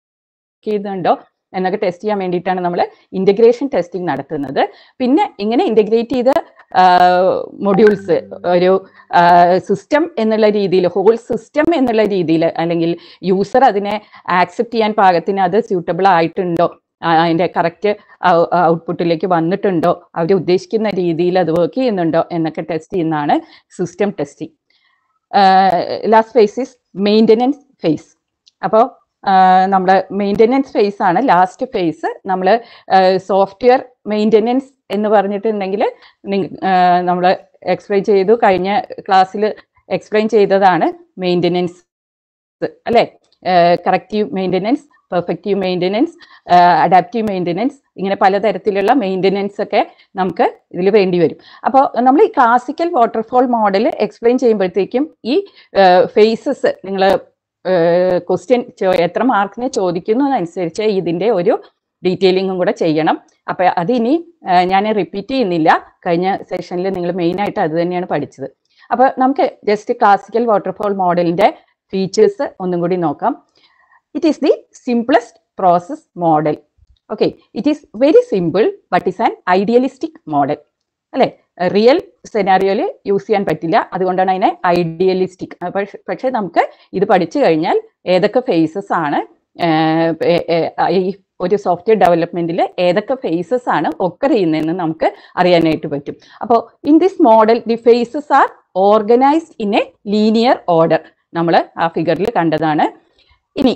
ചെയ്യുന്നുണ്ടോ എന്നൊക്കെ ടെസ്റ്റ് ചെയ്യാൻ വേണ്ടിയിട്ടാണ് നമ്മൾ ഇന്റഗ്രേഷൻ ടെസ്റ്റിംഗ് നടത്തുന്നത് പിന്നെ ഇങ്ങനെ ഇന്റഗ്രേറ്റ് ചെയ്ത് മൊഡ്യൂൾസ് ഒരു സിസ്റ്റം എന്നുള്ള രീതിയിൽ ഹോൾ സിസ്റ്റം എന്നുള്ള രീതിയിൽ അല്ലെങ്കിൽ യൂസർ അതിനെ ആക്സെപ്റ്റ് ചെയ്യാൻ പാകത്തിന് അത് സ്യൂട്ടബിൾ ആയിട്ടുണ്ടോ അതിൻ്റെ കറക്റ്റ് ഔട്ട്പുട്ടിലേക്ക് വന്നിട്ടുണ്ടോ അവർ ഉദ്ദേശിക്കുന്ന രീതിയിൽ അത് വർക്ക് ചെയ്യുന്നുണ്ടോ എന്നൊക്കെ ടെസ്റ്റ് ചെയ്യുന്നതാണ് system testing last phase is maintenance phase അപ്പോൾ നമ്മുടെ മെയിൻ്റനൻസ് ഫേസ് ആണ് ലാസ്റ്റ് ഫേസ് നമ്മൾ സോഫ്റ്റ്വെയർ മെയിൻ്റനൻസ് എന്ന് പറഞ്ഞിട്ടുണ്ടെങ്കിൽ നമ്മൾ എക്സ്പ്ലെയിൻ ചെയ്തു കഴിഞ്ഞ ക്ലാസ്സിൽ എക്സ്പ്ലെയിൻ ചെയ്തതാണ് മെയിൻ്റനൻസ് അല്ലേ corrective maintenance perfective maintenance adaptive maintenance ഇങ്ങനെ പലതരത്തിലുള്ള മെയിൻ്റനൻസ് ഒക്കെ നമുക്ക് ഇതിൽ വേണ്ടി വരും അപ്പോൾ നമ്മൾ ഈ ക്ലാസിക്കൽ വാട്ടർഫോൾ മോഡൽ എക്സ്പ്ലെയിൻ ചെയ്യുമ്പോഴത്തേക്കും ഈ ഫേസസ് നിങ്ങൾ ക്വസ്റ്റ്യൻ എത്ര മാർക്കിന് ചോദിക്കുന്നു എന്നനുസരിച്ച് ഇതിൻ്റെ ഒരു ഡീറ്റെയിലിങ്ങും കൂടെ ചെയ്യണം അപ്പം അതിനി ഞാൻ റിപ്പീറ്റ് ചെയ്യുന്നില്ല കഴിഞ്ഞ സെഷനിൽ നിങ്ങൾ മെയിനായിട്ട് അത് തന്നെയാണ് പഠിച്ചത് അപ്പോൾ നമുക്ക് ജസ്റ്റ് ക്ലാസിക്കൽ വാട്ടർഫോൾ മോഡലിന്റെ ഫീച്ചേഴ്സ് ഒന്നും കൂടി നോക്കാം it is the simplest process model okay it is very simple but is an idealistic model അല്ലേ റിയൽ സെനാരിയോയില് യൂസ് ചെയ്യാൻ പറ്റില്ല അതുകൊണ്ടാണ് അതിനെ ഐഡിയലിസ്റ്റിക് പക്ഷെ നമുക്ക് ഇത് പഠിച്ചു കഴിഞ്ഞാൽ ഏതൊക്കെ ഫേസസ് ആണ് ഈ ഒരു സോഫ്റ്റ്വെയർ ഡെവലപ്മെന്റിൽ ഏതൊക്കെ ഫേസസ് ആണ് ഒക്കെ ചെയ്യുന്നതെന്ന് നമുക്ക് അറിയാനായിട്ട് പറ്റും അപ്പോൾ in this model the phases are organised in a linear order നമ്മൾ ആ ഫിഗറിൽ കണ്ടതാണ് ഇനി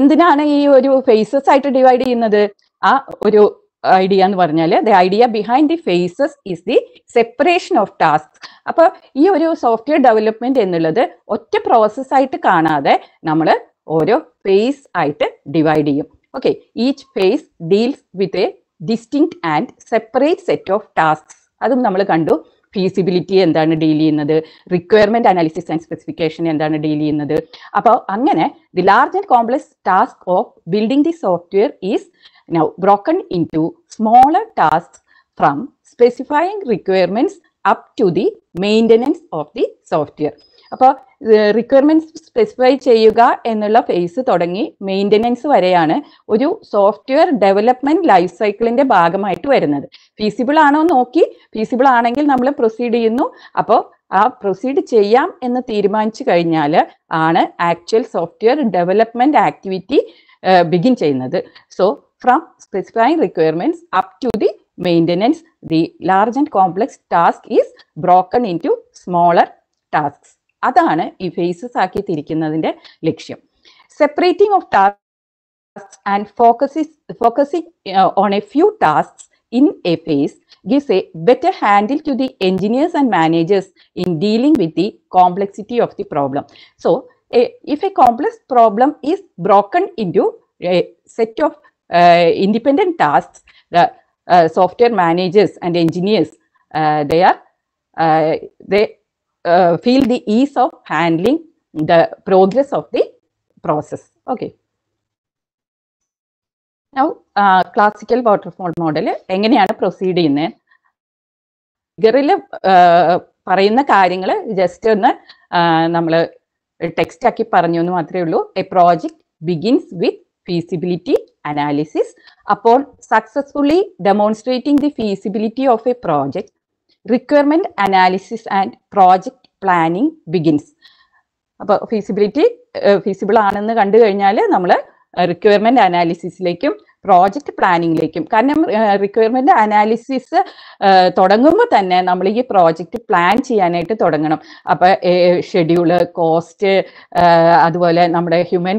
എന്തിനാണ് ഈ ഒരു ഫേസസ് ആയിട്ട് ഡിവൈഡ് ചെയ്യുന്നത് ആ ഒരു ഐഡിയ എന്ന് പറഞ്ഞാൽ the idea behind the phases is the separation of task അപ്പോൾ ഈ ഒരു സോഫ്റ്റ്വെയർ ഡെവലപ്മെന്റ് എന്നുള്ളത് ഒറ്റ പ്രോസസ് ആയിട്ട് കാണാതെ നമ്മൾ ഓരോ ഫേസ് ആയിട്ട് ഡിവൈഡ് ചെയ്യും okay each phase deals with a distinct and separate set of task അതും നമ്മൾ കണ്ടു ഫീസിബിലിറ്റി എന്താണ് ഡീൽ ചെയ്യുന്നത് റിക്വയർമെന്റ് അനാലിസിസ് ആൻഡ് സ്പെസിഫിക്കേഷൻ എന്താണ് ഡീൽ ചെയ്യുന്നത് അപ്പോൾ അങ്ങനെ the large and complex task of building the software is Now broken into smaller tasks from specifying requirements up to the maintenance of the software അപ്പോൾ requirements specify ചെയ്യുക എന്നുള്ള face തുടങ്ങി maintenance വരെയാണ് ഒരു സോഫ്റ്റ്വെയർ ഡെവലപ്മെൻറ്റ് ലൈഫ് സൈക്കിളിൻ്റെ ഭാഗമായിട്ട് വരുന്നത് feasible ആണോ നോക്കി ഫീസിബിൾ ആണെങ്കിൽ നമ്മൾ പ്രൊസീഡ് ചെയ്യുന്നു അപ്പോൾ ആ പ്രൊസീഡ് ചെയ്യാം എന്ന് തീരുമാനിച്ചു കഴിഞ്ഞാൽ ആണ് actual software development activity begin ചെയ്യുന്നത് so from specifying requirements up to the maintenance, the large and complex task is broken into smaller tasks. അതാണ് ഈ ഫേസസ് ആക്കി lakshyam separating of tasks and and focuses focusing on a few task in a phase gives a better handle to the engineers and managers in dealing with the complexity of the problem. So, a, if a complex problem is broken into a set of independent tasks, the software managers and engineers, they are, they feel the ease of handling the progress of the process. Okay. now classical waterfall model എങ്ങനെയാണ് proceed ചെയ്യുന്നത് ഫിഗറിൽ പറയുന്ന കാര്യങ്ങൾ just ഒന്ന് നമ്മൾ text ആക്കി പറഞ്ഞു എന്ന് മാത്രമേ ഉള്ളൂ a project begins with feasibility analysis upon successfully demonstrating the feasibility of a project, requirement analysis and project planning begins. അപ്പോൾ ഫീസിബിലിറ്റി ഫീസിബിൾ ആണെന്ന് കണ്ടു കഴിഞ്ഞാൽ നമ്മൾ റിക്വയർമെന്റ് അനാലിസിസിലേക്കും പ്രോജക്റ്റ് പ്ലാനിങ്ങിലേക്കും കാരണം റിക്വയർമെന്റ് അനാലിസിസ് തുടങ്ങുമ്പോൾ തന്നെ നമ്മൾ ഈ പ്രോജക്റ്റ് പ്ലാൻ ചെയ്യാനായിട്ട് തുടങ്ങണം അപ്പൊ ഷെഡ്യൂള് കോസ്റ്റ് അതുപോലെ നമ്മുടെ ഹ്യൂമൻ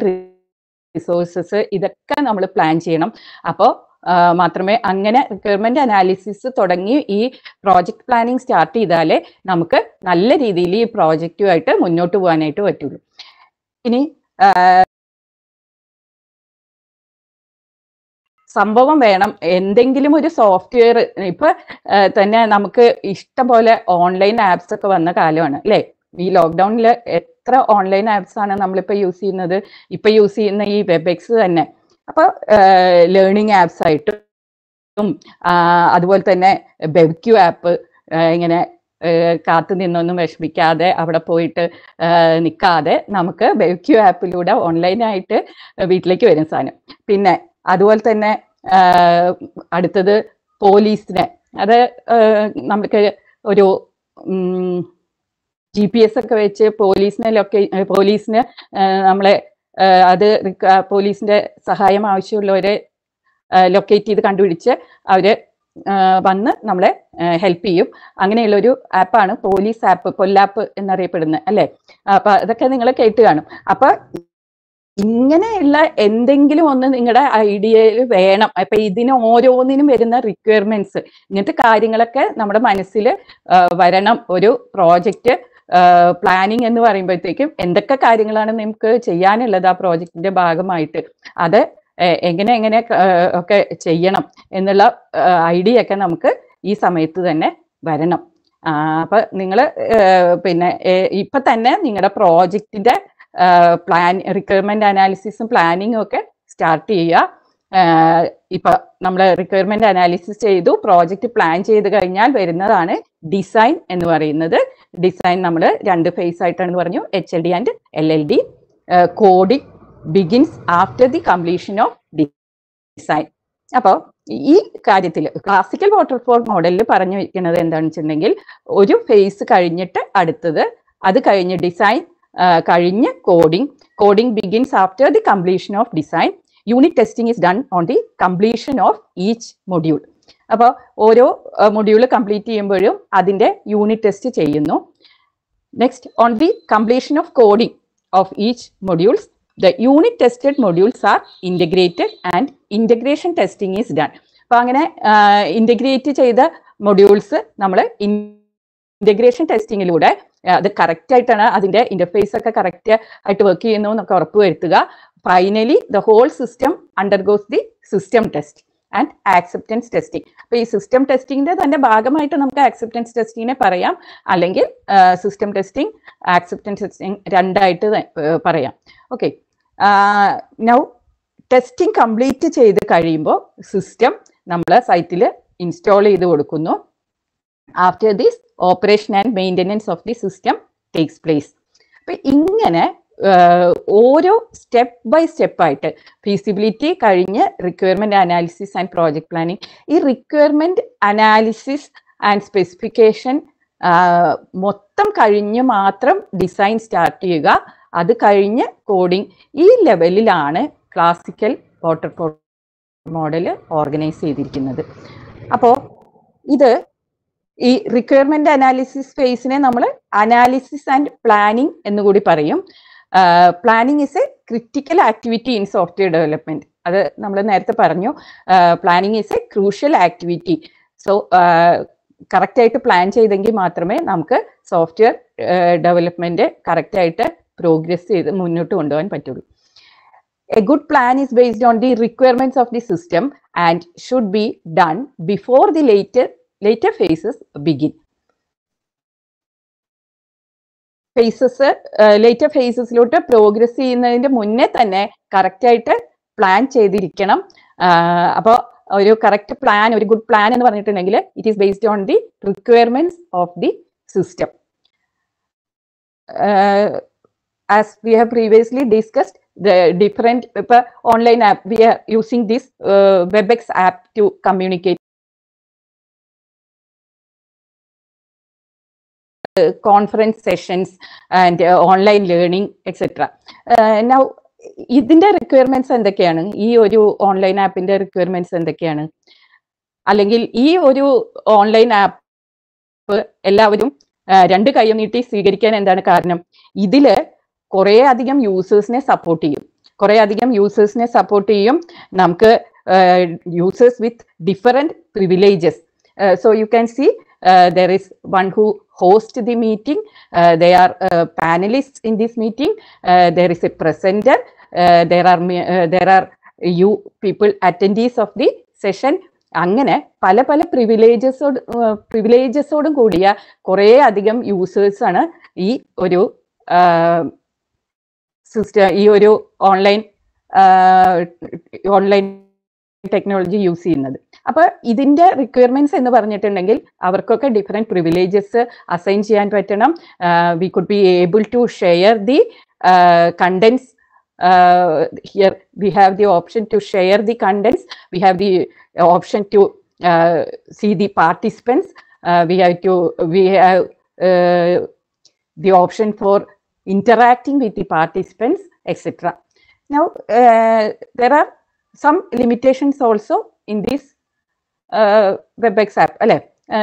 റിസോഴ്സസ് ഇതൊക്കെ നമ്മൾ പ്ലാൻ ചെയ്യണം അപ്പോൾ മാത്രമേ അങ്ങനെ റിക്വയർമെന്റ് അനാലിസിസ് തുടങ്ങി ഈ പ്രോജക്റ്റ് പ്ലാനിങ് സ്റ്റാർട്ട് ചെയ്താലേ നമുക്ക് നല്ല രീതിയിൽ ഈ പ്രോജക്റ്റുമായിട്ട് മുന്നോട്ട് പോകാനായിട്ട് പറ്റുള്ളൂ ഇനി സംഭവം വേണം എന്തെങ്കിലും ഒരു സോഫ്റ്റ്വെയർ ഇപ്പൊ തന്നെ നമുക്ക് ഇഷ്ടം പോലെ ഓൺലൈൻ ആപ്സ് ഒക്കെ വന്ന കാലമാണ് അല്ലേ ഈ ലോക്ക്ഡൌണിൽ എത്ര ഓൺലൈൻ ആപ്സ് ആണ് നമ്മളിപ്പോൾ യൂസ് ചെയ്യുന്നത് ഇപ്പൊ യൂസ് ചെയ്യുന്ന ഈ വെബെക്സ് തന്നെ അപ്പൊ ലേണിംഗ് ആപ്സ് ആയിട്ടും അതുപോലെ തന്നെ ബെബ്ക്യു ആപ്പ് ഇങ്ങനെ കാത്തു നിന്നൊന്നും വിഷമിക്കാതെ അവിടെ പോയിട്ട് നിൽക്കാതെ നമുക്ക് ബെബ്ക്യു ആപ്പിലൂടെ ഓൺലൈനായിട്ട് വീട്ടിലേക്ക് വരും സാധനം പിന്നെ അതുപോലെ തന്നെ അടുത്തത് പോലീസിനെ അത് നമുക്ക് ഒരു ജി പി എസ് ഒക്കെ വെച്ച് പോലീസിനെ ലൊക്കെ പോലീസിന് നമ്മളെ അത് പോലീസിന്റെ സഹായം ആവശ്യമുള്ളവരെ ലൊക്കേറ്റ് ചെയ്ത് കണ്ടുപിടിച്ച് അവര് വന്ന് നമ്മളെ ഹെൽപ്പ് ചെയ്യും അങ്ങനെയുള്ള ഒരു ആപ്പാണ് പോലീസ് ആപ്പ് കൊല്ലാപ്പ് എന്നറിയപ്പെടുന്നത് അല്ലെ അപ്പൊ അതൊക്കെ നിങ്ങൾ കേട്ട് കാണും അപ്പൊ ഇങ്ങനെയുള്ള എന്തെങ്കിലും ഒന്ന് നിങ്ങളുടെ ഐഡിയയിൽ വേണം അപ്പൊ ഇതിന് ഓരോന്നിനും വരുന്ന റിക്വയർമെന്റ്സ് ഇങ്ങനത്തെ കാര്യങ്ങളൊക്കെ നമ്മുടെ മനസ്സിൽ വരണം ഒരു പ്രോജക്റ്റ് പ്ലാനിങ് എന്ന് പറയുമ്പോഴത്തേക്കും എന്തൊക്കെ കാര്യങ്ങളാണ് നമുക്ക് ചെയ്യാനുള്ളത് ആ പ്രോജക്റ്റിന്റെ ഭാഗമായിട്ട് അത് എങ്ങനെ എങ്ങനെ ഒക്കെ ചെയ്യണം എന്നുള്ള ഐഡിയ ഒക്കെ നമുക്ക് ഈ സമയത്ത് തന്നെ വരണം അപ്പൊ നിങ്ങൾ പിന്നെ ഇപ്പൊ തന്നെ നിങ്ങളുടെ പ്രോജക്റ്റിന്റെ പ്ലാൻ റിക്വയർമെന്റ് അനാലിസിസും പ്ലാനിങ്ങും ഒക്കെ സ്റ്റാർട്ട് ചെയ്യുക ഇപ്പൊ നമ്മൾ റിക്വയർമെന്റ് അനാലിസിസ് ചെയ്തു പ്രോജക്റ്റ് പ്ലാൻ ചെയ്ത് കഴിഞ്ഞാൽ വരുന്നതാണ് ഡിസൈൻ എന്ന് പറയുന്നത് ഡിസൈൻ നമ്മൾ രണ്ട് ഫേസ് ആയിട്ടാണെന്ന് പറഞ്ഞു H L D and L L D coding begins after the completion of design അപ്പോൾ ഈ കാര്യത്തിൽ ക്ലാസിക്കൽ വാട്ടർഫോൾ മോഡലിൽ പറഞ്ഞു വയ്ക്കുന്നത് എന്താണെന്ന് വെച്ചിട്ടുണ്ടെങ്കിൽ ഒരു ഫേസ് കഴിഞ്ഞിട്ട് അടുത്തത് അത് കഴിഞ്ഞ് ഡിസൈൻ കഴിഞ്ഞ് coding coding begins after the completion of design unit testing is done on the completion of each module അപ്പോൾ ഓരോ മൊഡ്യൂൾ കംപ്ലീറ്റ് ചെയ്യുമ്പോഴും അതിൻ്റെ യൂണിറ്റ് ടെസ്റ്റ് ചെയ്യുന്നു next on the completion of coding of each modules the unit tested modules are integrated and integration testing is done അപ്പോൾ അങ്ങനെ integrate ചെയ്ത modules നമ്മൾ integration ടെസ്റ്റിങ്ങിലൂടെ അത് കറക്റ്റ് ആയിട്ടാണ് അതിൻ്റെ ഇൻ്റർഫേസ് ഒക്കെ കറക്റ്റ് ആയിട്ട് വർക്ക് ചെയ്യുന്നു എന്നൊക്കെ ഉറപ്പുവരുത്തുക finally the whole system undergoes the system test and acceptance testing അപ്പൊ ഈ സിസ്റ്റം ടെസ്റ്റിംഗിന്റെ തന്നെ ഭാഗമായിട്ട് നമുക്ക് ആക്സെപ്റ്റൻസ് ടെസ്റ്റിങ്ങിനെ പറയാം അല്ലെങ്കിൽ സിസ്റ്റം ടെസ്റ്റിംഗ് ആക്സെപ്റ്റൻസ് ടെസ്റ്റിംഗ് രണ്ടായിട്ട് പറയാം ഓക്കെ നൗ ടെസ്റ്റിംഗ് കംപ്ലീറ്റ് ചെയ്ത് കഴിയുമ്പോൾ സിസ്റ്റം നമ്മൾ സൈറ്റിൽ ഇൻസ്റ്റാൾ ചെയ്ത് കൊടുക്കുന്നു after this operation and maintenance of the system takes place അപ്പം ഇങ്ങനെ ഓരോ സ്റ്റെപ്പ് ബൈ സ്റ്റെപ്പ് ആയിട്ട് ഫീസിബിലിറ്റി കഴിഞ്ഞ് requirement analysis and project planning ഈ റിക്വയർമെന്റ് അനാലിസിസ് ആൻഡ് സ്പെസിഫിക്കേഷൻ മൊത്തം കഴിഞ്ഞ് മാത്രം ഡിസൈൻ സ്റ്റാർട്ട് ചെയ്യുക അത് കഴിഞ്ഞ് കോഡിംഗ് ഈ ലെവലിലാണ് ക്ലാസിക്കൽ വാട്ടർഫോൾ മോഡൽ ഓർഗനൈസ് ചെയ്തിരിക്കുന്നത് അപ്പോൾ ഇത് ഈ റിക്വയർമെന്റ് അനാലിസിസ് ഫേസിനെ നമ്മൾ അനാലിസിസ് ആൻഡ് പ്ലാനിങ് എന്നുകൂടി പറയും planning is a critical activity in software development അത് നമ്മൾ നേരത്തെ പറഞ്ഞു planning is a crucial activity so correct ആയിട്ട് പ്ലാൻ ചെയ്തെങ്കിൽ മാത്രമേ നമുക്ക് സോഫ്റ്റ്വെയർ ഡെവലപ്മെന്റ് കറക്റ്റ് ആയിട്ട് പ്രോഗ്രസ് ചെയ്ത് മുന്നോട്ട് കൊണ്ടുപോകാൻ പറ്റുള്ളൂ a good plan is based on the requirements of the system and should be done before the later later phases begin phases later uh, ഫേസസിലോട്ട് പ്രോഗ്രസ് ചെയ്യുന്നതിന്റെ മുന്നേ തന്നെ കറക്റ്റായിട്ട് ആയിട്ട് പ്ലാൻ ചെയ്തിരിക്കണം അപ്പോൾ ഒരു കറക്റ്റ് പ്ലാൻ ഒരു ഗുഡ് പ്ലാൻ എന്ന് പറഞ്ഞിട്ടുണ്ടെങ്കിൽ it is based on the requirements of the system as we have previously discussed the different online app V we using using this app to communicate conference sessions and online learning etcetera now ഇതിന്റെ requirements എന്തൊക്കെയാണ് ഈ ഒരു online ആപ്പിന്റെ requirements എന്തൊക്കെയാണ് അല്ലെങ്കിൽ ഈ ഒരു online app എല്ലാവരും uh, രണ്ട് കൈ നീട്ടി സ്വീകരിക്കാൻ എന്താണ് കാരണം ഇതില് കുറേ അധികം യൂസേഴ്സിനെ സപ്പോർട്ട് ചെയ്യും കുറേ അധികം യൂസേഴ്സിനെ സപ്പോർട്ട് ചെയ്യും നമുക്ക് users with different privileges so you can see Uh, there is one who hosts the meeting. Uh, they are uh, panelists in this meeting. Uh, there is a presenter. Uh, there are uh, there are you people attendees of the session അങ്ങനെ പല പല പ്രിവിലേജസോട് പ്രിവിലേജസോടും കൂടിയ കുറേ അധികം users aanu ഈ ഒരു system ഈ ഒരു ഓൺലൈൻ ഓൺലൈൻ ടെക്നോളജി യൂസ് ചെയ്യുന്നത് അപ്പോൾ ഇതിന്റെ റിക്വയർമെന്റ്സ് എന്ന് പറഞ്ഞിട്ടുണ്ടെങ്കിൽ അവർക്കൊക്കെ ഡിഫറെന്റ് പ്രിവിലേജസ് അസൈൻ ചെയ്യാൻ പറ്റണം we could be able to share the contents here we have the option to share the contents we have the option to see the participants we have to we have the option for interacting with the participants, etc. Now, uh, there are some limitations also in these Webex app അല്ലെ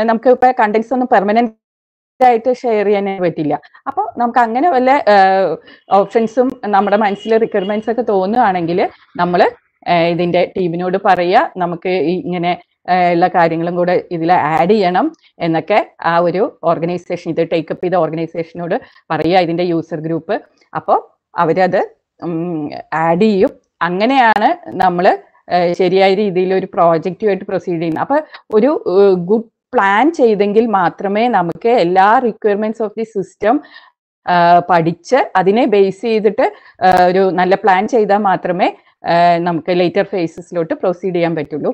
നമുക്ക് ഇപ്പൊ contents ഒന്നും permanent ആയിട്ട് share ചെയ്യാൻ പറ്റില്ല അപ്പൊ നമുക്ക് അങ്ങനെ വല്ല ഓപ്ഷൻസും uh, നമ്മുടെ മനസ്സിൽ റിക്വയർമെന്റ്സ് ഒക്കെ തോന്നുകയാണെങ്കിൽ നമ്മൾ uh, ഇതിന്റെ ടീമിനോട് പറയുക നമുക്ക് ഇങ്ങനെ uh, എല്ലാ കാര്യങ്ങളും കൂടെ ഇതിൽ ആഡ് ചെയ്യണം എന്നൊക്കെ ആ ഒരു ഓർഗനൈസേഷൻ ഇത് ടേക്കപ്പ് ചെയ്ത ഓർഗനൈസേഷനോട് പറയുക ഇതിന്റെ യൂസർ ഗ്രൂപ്പ് അപ്പോൾ അവരത് ആഡ് ചെയ്യും അങ്ങനെയാണ് നമ്മൾ ശരിയായ രീതിയിൽ ഒരു പ്രോജക്റ്റുമായിട്ട് പ്രൊസീഡ് ചെയ്യുന്നത് അപ്പൊ ഒരു ഗുഡ് പ്ലാൻ ചെയ്തെങ്കിൽ മാത്രമേ നമുക്ക് എല്ലാ റിക്വയർമെന്റ്സ് ഓഫ് ദി സിസ്റ്റം പഠിച്ച് അതിനെ ബേസ് ചെയ്തിട്ട് ഒരു നല്ല പ്ലാൻ ചെയ്താൽ മാത്രമേ നമുക്ക് ലേറ്റർ ഫേസസിലോട്ട് പ്രൊസീഡ് ചെയ്യാൻ പറ്റുള്ളൂ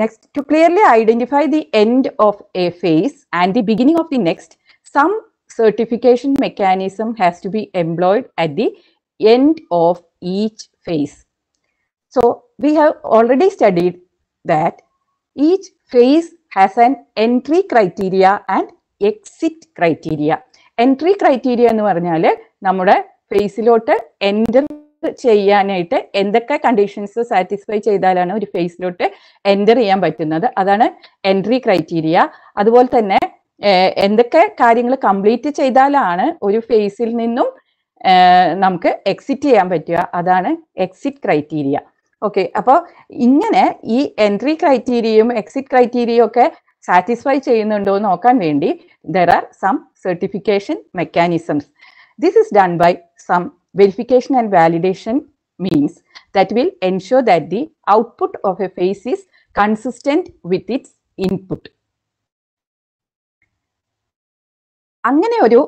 next to clearly identify the end of a phase and the beginning of the next some certification mechanism has to be employed at the end of each phase. So we have already studied that each phase has an entry criteria and exit criteria entry criteria എന്ന് പറഞ്ഞാൽ നമ്മുടെ ഫേസിലോട്ട് enter ചെയ്യാനായിട്ട് എന്തൊക്കെ conditions satisfy ചെയ്താലാണ് ഒരു ഫേസിലോട്ട് enter ചെയ്യാൻ പറ്റുന്നത് അതാണ് എൻട്രി ക്രൈറ്റീരിയ അതുപോലെ തന്നെ എന്തൊക്കെ കാര്യങ്ങൾ കംപ്ലീറ്റ് ചെയ്താലാണ് ഒരു ഫേസിൽ നിന്നും നമുക്ക് എക്സിറ്റ് ചെയ്യാൻ പറ്റുക അതാണ് എക്സിറ്റ് ക്രൈറ്റീരിയ ഓക്കെ അപ്പോൾ ഇങ്ങനെ ഈ എൻട്രി ക്രൈറ്റീരിയയും എക്സിറ്റ് ക്രൈറ്റീരിയയും ഒക്കെ സാറ്റിസ്ഫൈ ചെയ്യുന്നുണ്ടോ എന്ന് നോക്കാൻ വേണ്ടി there are some certification mechanisms this is done by some verification and validation means that will ensure that the output of a phase is consistent with its input അങ്ങനെ ഒരു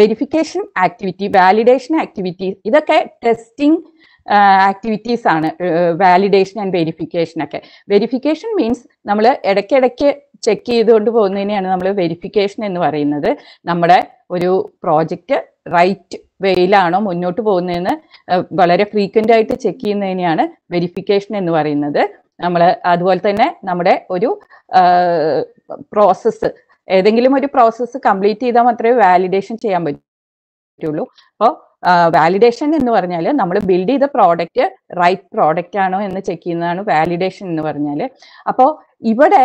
verification activity validation activities ഇതൊക്കെ testing activities ആണ് validation and verification ഒക്കെ verification means നമ്മൾ ഇടയ്ക്കിടയ്ക്ക് check ചെയ്തുകൊണ്ട് പോകുന്നതിനെയാണ് നമ്മൾ verification എന്ന് പറയുന്നത് നമ്മുടെ ഒരു പ്രോജക്റ്റ് റൈറ്റ് വെയിലാണോ മുന്നോട്ട് പോകുന്നതെന്ന് വളരെ ഫ്രീക്വൻ്റ് ആയിട്ട് ചെക്ക് ചെയ്യുന്നതിനെയാണ് വെരിഫിക്കേഷൻ എന്ന് പറയുന്നത് നമ്മൾ അതുപോലെ തന്നെ നമ്മുടെ ഒരു പ്രോസസ്സ് ഏതെങ്കിലും ഒരു പ്രോസസ്സ് കംപ്ലീറ്റ് ചെയ്താൽ മാത്രമേ വാലിഡേഷൻ ചെയ്യാൻ പറ്റുള്ളൂ അപ്പോൾ വാലിഡേഷൻ എന്ന് പറഞ്ഞാൽ നമ്മൾ ബിൽഡ് ചെയ്ത പ്രോഡക്റ്റ് റൈറ്റ് പ്രോഡക്റ്റ് ആണോ എന്ന് ചെക്ക് ചെയ്യുന്നതാണ് വാലിഡേഷൻ എന്ന് പറഞ്ഞാൽ അപ്പോൾ ഇവിടെ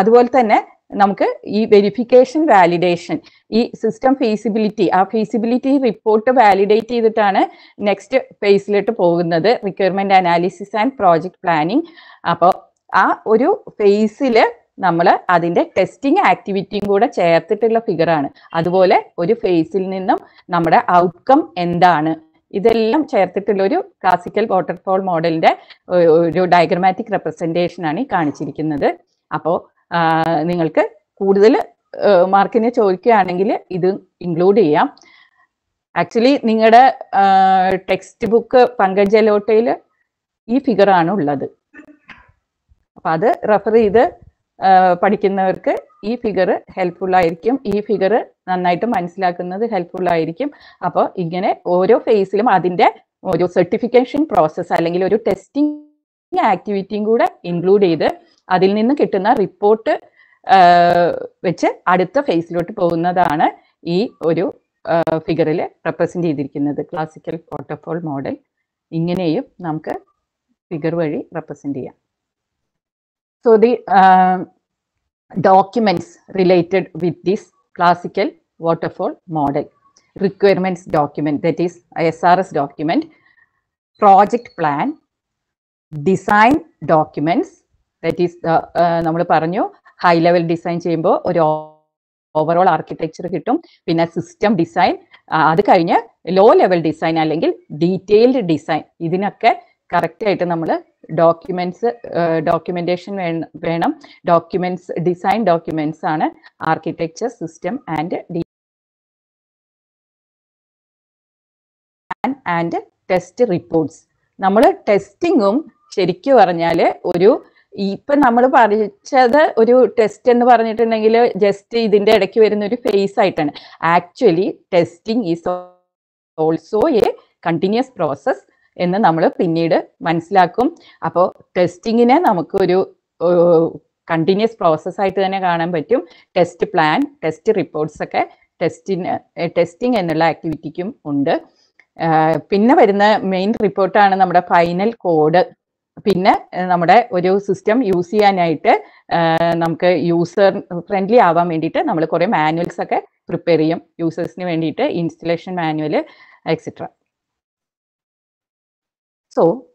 അതുപോലെ തന്നെ നമുക്ക് ഈ വെരിഫിക്കേഷൻ വാലിഡേഷൻ ഈ സിസ്റ്റം ഫീസിബിലിറ്റി ആ ഫീസിബിലിറ്റി റിപ്പോർട്ട് വാലിഡേറ്റ് ചെയ്തിട്ടാണ് നെക്സ്റ്റ് ഫേസിലോട്ട് പോകുന്നത് requirement analysis and project planning അപ്പോൾ ആ ഒരു ഫേസിൽ നമ്മൾ അതിൻ്റെ ടെസ്റ്റിംഗ് ആക്ടിവിറ്റിയും കൂടെ ചേർത്തിട്ടുള്ള ഫിഗറാണ് അതുപോലെ ഒരു ഫേസിൽ നിന്നും നമ്മുടെ ഔട്ട്കം എന്താണ് ഇതെല്ലാം ചേർത്തിട്ടുള്ള ഒരു ക്ലാസിക്കൽ വാട്ടർഫോൾ മോഡലിന്റെ ഒരു ഡയഗ്രമാറ്റിക് റെപ്രസെൻറ്റേഷൻ ആണ് ഈ കാണിച്ചിരിക്കുന്നത് അപ്പോൾ നിങ്ങൾക്ക് കൂടുതൽ മാർക്കിനെ ചോദിക്കുകയാണെങ്കിൽ ഇത് ഇൻക്ലൂഡ് ചെയ്യാം ആക്ച്വലി നിങ്ങളുടെ ടെക്സ്റ്റ് ബുക്ക് പങ്കജ ലോട്ടയിൽ ഈ ഫിഗറാണ് ഉള്ളത് അപ്പം അത് റെഫർ ചെയ്ത് പഠിക്കുന്നവർക്ക് ഈ ഫിഗർ ഹെൽപ്ഫുൾ ആയിരിക്കും ഈ ഫിഗർ നന്നായിട്ട് മനസ്സിലാക്കുന്നത് ഹെൽപ്ഫുൾ ആയിരിക്കും അപ്പോൾ ഇങ്ങനെ ഓരോ ഫേസിലും അതിൻ്റെ ഒരു സർട്ടിഫിക്കേഷൻ പ്രോസസ്സ് അല്ലെങ്കിൽ ഒരു ടെസ്റ്റിംഗ് ആക്ടിവിറ്റിയും കൂടെ ഇൻക്ലൂഡ് ചെയ്ത് അതിൽ നിന്ന് കിട്ടുന്ന റിപ്പോർട്ട് വെച്ച് അടുത്ത ഫേസിലോട്ട് പോകുന്നതാണ് ഈ ഒരു ഫിഗറിൽ റെപ്രസെൻ്റ് ചെയ്തിരിക്കുന്നത് ക്ലാസിക്കൽ വാട്ടർഫോൾ മോഡൽ ഇങ്ങനെയും നമുക്ക് ഫിഗർ വഴി റെപ്രസെൻ്റ് ചെയ്യാം So the uh, documents related with this classical waterfall model, requirements document, that is srs document, project plan, design documents, that is the നമ്മൾ പറഞ്ഞു ഹൈ ലെവൽ ഡിസൈൻ ചെയ്യുമ്പോൾ ഒരു overall architecture കിട്ടും പിന്നെ സിസ്റ്റം ഡിസൈൻ അത് കഴിഞ്ഞ് low level design അല്ലെങ്കിൽ detailed design ഇതിനൊക്കെ കറക്റ്റായിട്ട് നമ്മൾ ഡോക്യുമെന്റ്സ് ഡോക്യുമെന്റേഷൻ വേണം ഡോക്യുമെന്റ്സ് ഡിസൈൻ ഡോക്യുമെന്റ്സ് ആണ് architecture system and D and test reports നമ്മൾ ടെസ്റ്റിങ്ങും ശരിക്കും പറഞ്ഞാൽ ഒരു ഇപ്പൊ നമ്മൾ പഠിച്ചത് ഒരു ടെസ്റ്റ് എന്ന് പറഞ്ഞിട്ടുണ്ടെങ്കിൽ ജസ്റ്റ് ഇതിന്റെ ഇടയ്ക്ക് വരുന്ന ഒരു ഫേസ് ആയിട്ടാണ് actually testing is also a continuous process എന്ന് നമ്മൾ പിന്നീട് മനസ്സിലാക്കും അപ്പോൾ ടെസ്റ്റിങ്ങിനെ നമുക്കൊരു കണ്ടിന്യൂസ് പ്രോസസ് ആയിട്ട് തന്നെ കാണാൻ പറ്റും ടെസ്റ്റ് പ്ലാൻ ടെസ്റ്റ് റിപ്പോർട്ട്സ് ഒക്കെ ടെസ്റ്റിന് ടെസ്റ്റിംഗ് എന്നുള്ള ആക്ടിവിറ്റിക്കും ഉണ്ട് പിന്നെ വരുന്ന മെയിൻ റിപ്പോർട്ടാണ് നമ്മുടെ ഫൈനൽ കോഡ് പിന്നെ നമ്മുടെ ഒരു സിസ്റ്റം യൂസ് ചെയ്യാനായിട്ട് നമുക്ക് യൂസർ ഫ്രണ്ട്ലി ആവാൻ വേണ്ടിയിട്ട് നമ്മൾ കുറേ മാനുവൽസ് ഒക്കെ പ്രിപ്പയർ ചെയ്യും യൂസേഴ്സിന് വേണ്ടിയിട്ട് installation manual etcetera So,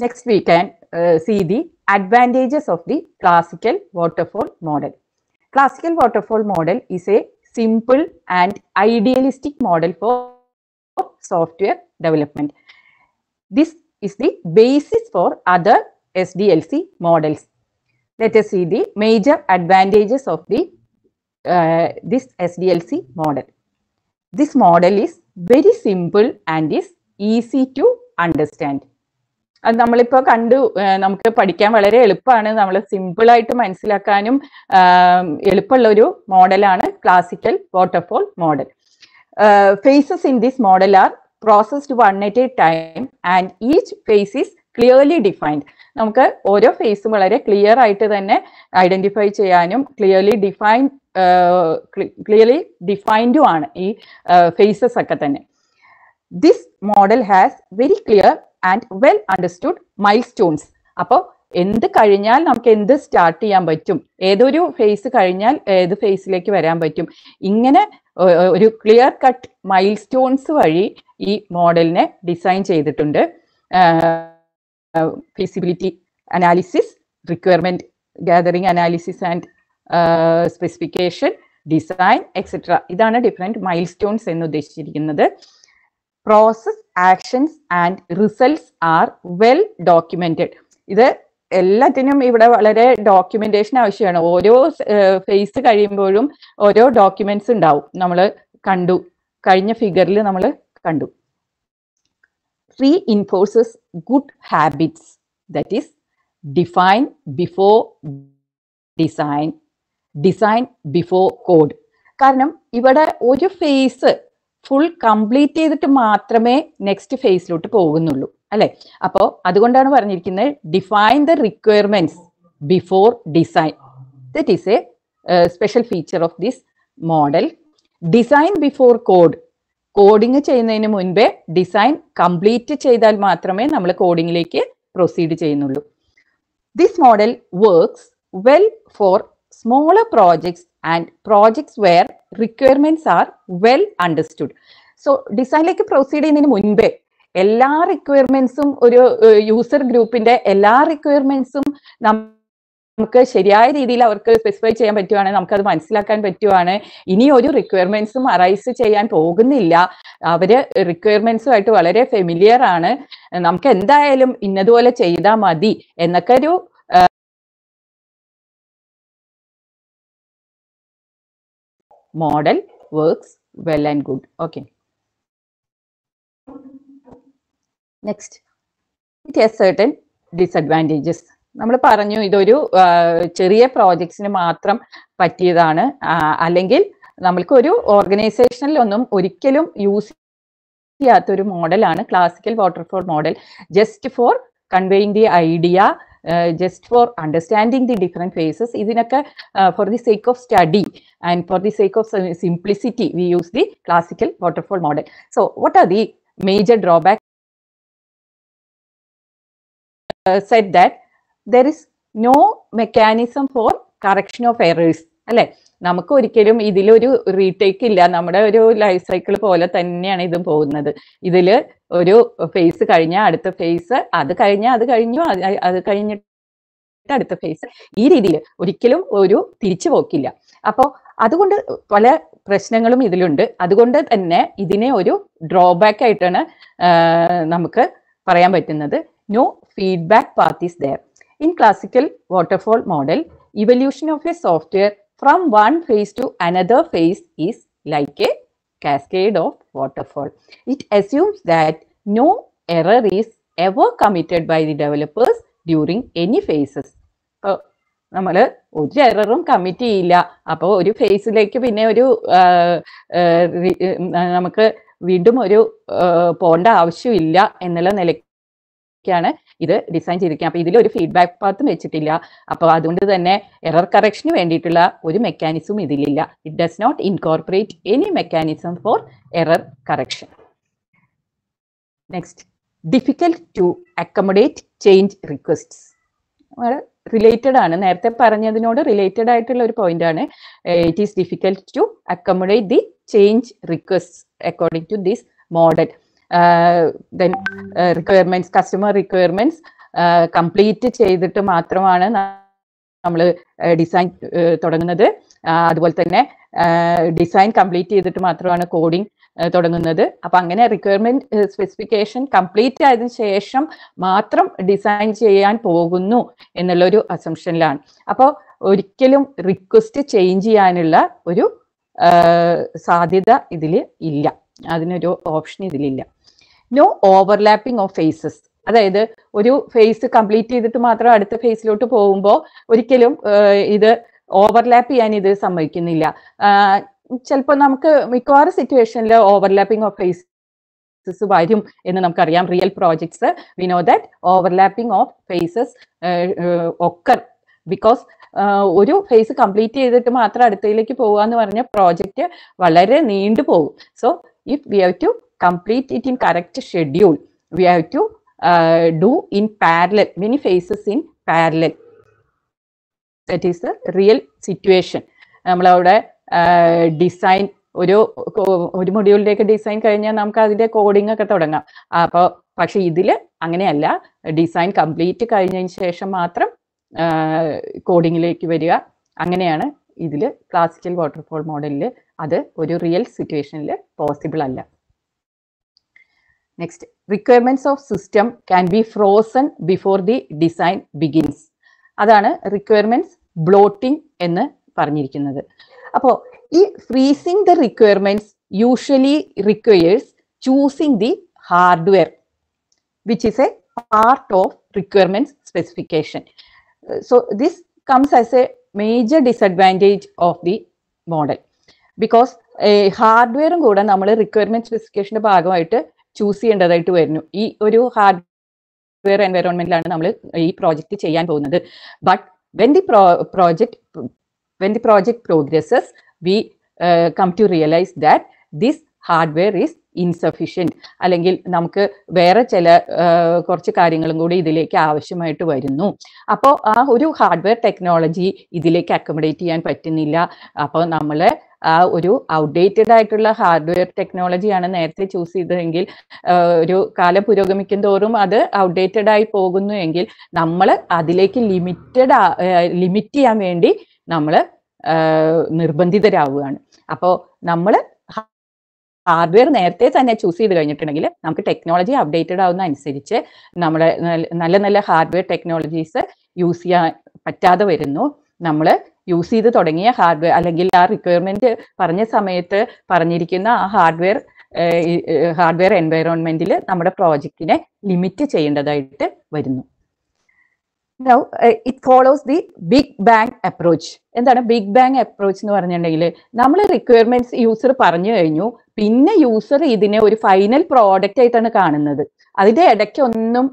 next we can uh, see the advantages of the classical waterfall model. Classical waterfall model is a simple and idealistic model for software development. This is the basis for other SDLC models. Let us see the major advantages of the uh, this SDLC model. This model is very simple and is easy to understand അത് നമ്മളിപ്പോൾ കണ്ടു നമുക്ക് പഠിക്കാൻ വളരെ എളുപ്പമാണ് നമ്മൾ സിമ്പിളായിട്ട് മനസ്സിലാക്കാനും എളുപ്പമുള്ള ഒരു മോഡലാണ് classical waterfall model phases in this model are processed one at a time and each phase is clearly defined നമുക്ക് ഓരോ ഫേസും വളരെ ക്ലിയർ ആയിട്ട് തന്നെ ഐഡന്റിഫൈ ചെയ്യാനും ക്ലിയർലി ഡിഫൈൻ ക്ലിയർലി ഡിഫൈൻഡും ആണ് ഈ ഫേസസ് ഒക്കെ തന്നെ this model has very clear and well understood milestones അപ്പോൾ എന്ത് കഴിഞ്ഞാൽ നമുക്ക് എന്ത് സ്റ്റാർട്ട് ചെയ്യാൻ പറ്റും ഏതൊരു ഫേസ് കഴിഞ്ഞാൽ ഏത് ഫേസിലേക്ക് വരാൻ പറ്റും ഇങ്ങനെ ഒരു ക്ലിയർ കട്ട് മൈൽ സ്റ്റോൺസ് വഴി ഈ മോഡലിനെ ഡിസൈൻ ചെയ്തിട്ടുണ്ട് feasibility analysis requirement gathering analysis and specification design etcetera ഇതാണ് ഡിഫറെൻറ്റ് മൈൽ സ്റ്റോൺസ് എന്ന് ഉദ്ദേശിച്ചിരിക്കുന്നത് process actions and results are well documented ഇത് എല്ലാത്തിനും ഇവിടെ വളരെ ഡോക്യുമെന്റേഷൻ ആവശ്യമാണ് ഓരോ ഫേസ് കഴിയുമ്പോഴും ഓരോ ഡോക്യുമെന്റ്സ് ഉണ്ടാവും നമ്മൾ കണ്ടു കഴിഞ്ഞ ഫിഗറിൽ നമ്മൾ കണ്ടു reinforces good habits that is define before design design before code കാരണം ഇവിടെ ഒരു ഫേസ് ഫുൾ കംപ്ലീറ്റ് ചെയ്തിട്ട് മാത്രമേ നെക്സ്റ്റ് ഫേസിലോട്ട് പോകുന്നുള്ളൂ അല്ലെ അപ്പോൾ അതുകൊണ്ടാണ് പറഞ്ഞിരിക്കുന്നത് define the requirements before design that is a special feature of this model design before code coding ചെയ്യുന്നതിന് മുൻപേ ഡിസൈൻ കംപ്ലീറ്റ് ചെയ്താൽ മാത്രമേ നമ്മൾ കോഡിങ്ങിലേക്ക് പ്രൊസീഡ് ചെയ്യുന്നുള്ളൂ this model works well for smaller projects and projects where requirements are well understood so ഡിസൈനിലേക്ക് proceed ചെയ്യുന്നതിന് മുൻപേ എല്ലാ റിക്വയർമെന്റ്സും ഒരു യൂസർ ഗ്രൂപ്പിന്റെ എല്ലാ റിക്വയർമെന്റ്സും നമുക്ക് ശരിയായ രീതിയിൽ അവർക്ക് സ്പെസിഫൈ ചെയ്യാൻ പറ്റുവാണ് നമുക്കത് മനസ്സിലാക്കാൻ പറ്റുവാണ് ഇനി ഒരു റിക്വയർമെന്റ്സും അറൈസ് ചെയ്യാൻ പോകുന്നില്ല അവര് റിക്വയർമെന്റ്സുമായിട്ട് വളരെ ഫെമിലിയർ ആണ് നമുക്ക് എന്തായാലും ഇന്നതുപോലെ ചെയ്താൽ മതി എന്നൊക്കെ ഒരു model works well and good. Okay. Next it has certain disadvantages നമ്മൾ പറഞ്ഞു ഇതൊരു ചെറിയ പ്രോജക്ട്സിന് മാത്രം പറ്റിയതാണ് അല്ലെങ്കിൽ നമ്മൾക്ക് ഒരു ഓർഗനൈസേഷനിലൊന്നും ഒരിക്കലും യൂസ് ചെയ്യാത്തൊരു മോഡലാണ് classical waterfall model just for conveying the idea just for understanding the different phases ഇതിനൊക്കെ for the sake of study and for the sake of simplicity we use the classical waterfall model so what are the major drawback set that there is no mechanism for correction of of uh, അല്ലെ നമുക്ക് ഒരിക്കലും ഇതിലൊരു retake ഇല്ല നമ്മുടെ ഒരു life cycle പോലെ തന്നെയാണ് ഇതും പോകുന്നത് ഇതിൽ ഒരു ഫേസ് കഴിഞ്ഞ അടുത്ത ഫേസ് അത് കഴിഞ്ഞ അത് കഴിഞ്ഞു അത് കഴിഞ്ഞിട്ട് അടുത്ത ഫേസ് ഈ രീതിയിൽ ഒരിക്കലും ഒരു തിരിച്ചു പോക്കില്ല അപ്പോൾ അതുകൊണ്ട് പല പ്രശ്നങ്ങളും ഇതിലുണ്ട് അതുകൊണ്ട് തന്നെ ഇതിനെ ഒരു ഡ്രോബാക്ക് ആയിട്ടാണ് നമുക്ക് പറയാൻ പറ്റുന്നത് no feedback path is there in classical waterfall model evolution of a software from one phase to another phase is like a cascade of waterfall. It assumes that no error is ever committed by the developers during any phases. ഇപ്പോൾ നമ്മൾ ഒരു എററും commit ചെയ്യില്ല അപ്പോൾ ഒരു ഫേസിലേക്ക് പിന്നെ ഒരു നമുക്ക് വീണ്ടും ഒരു പോണ്ട ആവശ്യമില്ല എന്നുള്ള നിലയ്ക്കാണ് ഇത് ഡിസൈൻ ചെയ്തിരിക്കുക അപ്പോൾ ഇതിലൊരു ഒരു ഫീഡ്ബാക്ക് പാത്തും വെച്ചിട്ടില്ല അപ്പോൾ അതുകൊണ്ട് തന്നെ എറർ കറക്ഷന് വേണ്ടിയിട്ടുള്ള ഒരു മെക്കാനിസം ഇതിലില്ല it does not incorporate any mechanism for error correction next difficult to accommodate change requests related ആണ് നേരത്തെ പറഞ്ഞതിനോട് റിലേറ്റഡ് ആയിട്ടുള്ള ഒരു പോയിന്റ് ആണ് it is difficult to accommodate the change request according to this model then requirements customer requirements complete ചെയ്തിട്ട് മാത്രമാണ് നമ്മൾ design തുടങ്ങുന്നത് അതുപോലെ തന്നെ ഡിസൈൻ കംപ്ലീറ്റ് ചെയ്തിട്ട് മാത്രമാണ് കോഡിംഗ് തുടങ്ങുന്നത് അപ്പൊ അങ്ങനെ റിക്വയർമെന്റ് സ്പെസിഫിക്കേഷൻ കംപ്ലീറ്റ് ആയതിനു ശേഷം മാത്രം ഡിസൈൻ ചെയ്യാൻ പോകുന്നു എന്നുള്ളൊരു അസംഷനിലാണ് അപ്പോൾ ഒരിക്കലും റിക്വസ്റ്റ് ചേഞ്ച് ചെയ്യാനുള്ള ഒരു സാധ്യത ഇതിൽ ഇല്ല അതിനൊരു ഓപ്ഷൻ ഇതിലില്ല നോ ഓവർലാപ്പിംഗ് ഓഫ് ഫേസസ് അതായത് ഒരു ഫേസ് കംപ്ലീറ്റ് ചെയ്തിട്ട് മാത്രം അടുത്ത ഫേസിലോട്ട് പോകുമ്പോൾ ഒരിക്കലും ഇത് ഓവർലാപ്പ് ചെയ്യാൻ ഇത് സമ്മതിക്കുന്നില്ല ചിലപ്പോൾ നമുക്ക് മിക്കവാറും സിറ്റുവേഷനിൽ ഓവർലാപ്പിംഗ് ഓഫ് ഫേസ് ഫേസസ് വരും എന്ന് നമുക്കറിയാം real projects we know that overlapping of phases occur because ഒരു ഫേസ് കംപ്ലീറ്റ് ചെയ്തിട്ട് മാത്രം അടുത്തയിലേക്ക് പോകുക എന്ന് പറഞ്ഞ പ്രോജക്റ്റ് വളരെ നീണ്ടു പോകും so if we have to complete it in correct schedule. We have to uh, do in parallel, many phases in parallel. That is the real situation. നമ്മളവിടെ ഡിസൈൻ ഒരു ഒരു മൊഡ്യൂളിലേക്ക് ഡിസൈൻ കഴിഞ്ഞാൽ നമുക്ക് അതിന്റെ കോഡിംഗ് ഒക്കെ തുടങ്ങാം അപ്പോൾ പക്ഷെ ഇതിൽ അങ്ങനെയല്ല ഡിസൈൻ കംപ്ലീറ്റ് കഴിഞ്ഞതിന് ശേഷം മാത്രം കോഡിങ്ങിലേക്ക് വരിക അങ്ങനെയാണ് ഇതിൽ ക്ലാസിക്കൽ വാട്ടർഫോൾ മോഡലിൽ അത് ഒരു റിയൽ സിറ്റുവേഷനിൽ പോസിബിൾ അല്ല next requirements of system can be frozen before the design begins അതാണ് റിക്വയർമെന്റ്സ് ബ്ലോട്ടിംഗ് എന്ന് പറഞ്ഞിരിക്കുന്നത് അപ്പോൾ ഈ freezing the requirements usually requires choosing the hardware which is a part of requirements specification so this comes as a major disadvantage of the model because ഹാർഡ്വെയറും കൂടെ നമ്മൾ requirement സ്പെസിഫിക്കേഷൻ്റെ ഭാഗമായിട്ട് choose ചെയ്യേണ്ടതായിട്ട് വരുന്നു ഈ ഒരു ഹാർഡ്വെയർ എൻവയറോൺമെന്റിലാണ് നമ്മൾ ഈ പ്രോജക്റ്റ് ചെയ്യാൻ പോകുന്നത് but when the project when the project progresses we come to realize that this hardware is insufficient അല്ലെങ്കിൽ നമുക്ക് വേറെ ചില uh, കുറച്ച് കാര്യങ്ങളും കൂടി ഇതിലേക്ക് ആവശ്യമായിട്ട് വരുന്നു അപ്പോൾ ആ ഒരു ഹാർഡ്വെയർ ടെക്നോളജി ഇതിലേക്ക് അക്കോമഡേറ്റ് ചെയ്യാൻ പറ്റുന്നില്ല അപ്പോൾ നമ്മളെ ആ ഒരു ഔട്ട്ഡേറ്റഡ് ആയിട്ടുള്ള ഹാർഡ്വെയർ ടെക്നോളജിയാണ് നേരത്തെ ചൂസ് ചെയ്തതെങ്കിൽ ഒരു കാലം പുരോഗമിക്കും തോറും അത് ഔട്ട്ഡേറ്റഡ് ആയി പോകുന്നു എങ്കിൽ നമ്മൾ അതിലേക്ക് ലിമിറ്റഡ് ലിമിറ്റ് ചെയ്യാൻ വേണ്ടി നമ്മൾ നിർബന്ധിതരാവുകയാണ് അപ്പോൾ നമ്മൾ ഹാർഡ്വെയർ നേരത്തെ തന്നെ ചൂസ് ചെയ്ത് കഴിഞ്ഞിട്ടുണ്ടെങ്കിൽ നമുക്ക് ടെക്നോളജി അപ്ഡേറ്റഡ് ആവുന്ന അനുസരിച്ച് നമ്മളെ നല്ല നല്ല ഹാർഡ്വെയർ ടെക്നോളജീസ് യൂസ് ചെയ്യാൻ പറ്റാതെ വരുന്നു നമ്മൾ യൂസ് ചെയ്ത് തുടങ്ങിയ ഹാർഡ്വെയർ അല്ലെങ്കിൽ ആ റിക്വയർമെന്റ് പറഞ്ഞ സമയത്ത് പറഞ്ഞിരിക്കുന്ന ആ ഹാർഡ്വെയർ ഹാർഡ്വെയർ എൻവയറോൺമെന്റിൽ നമ്മുടെ പ്രോജക്റ്റിനെ ലിമിറ്റ് ചെയ്യേണ്ടതായിട്ട് വരുന്നു now it follows the big bang approach എന്താണ് ബിഗ് ബാങ് അപ്രോച്ച് എന്ന് പറഞ്ഞിട്ടുണ്ടെങ്കിൽ നമ്മൾ റിക്വയർമെന്റ്സ് യൂസർ പറഞ്ഞു കഴിഞ്ഞു പിന്നെ യൂസർ ഇതിനെ ഒരു ഫൈനൽ പ്രോഡക്റ്റ് ആയിട്ടാണ് കാണുന്നത് അതിന്റെ ഇടയ്ക്കൊന്നും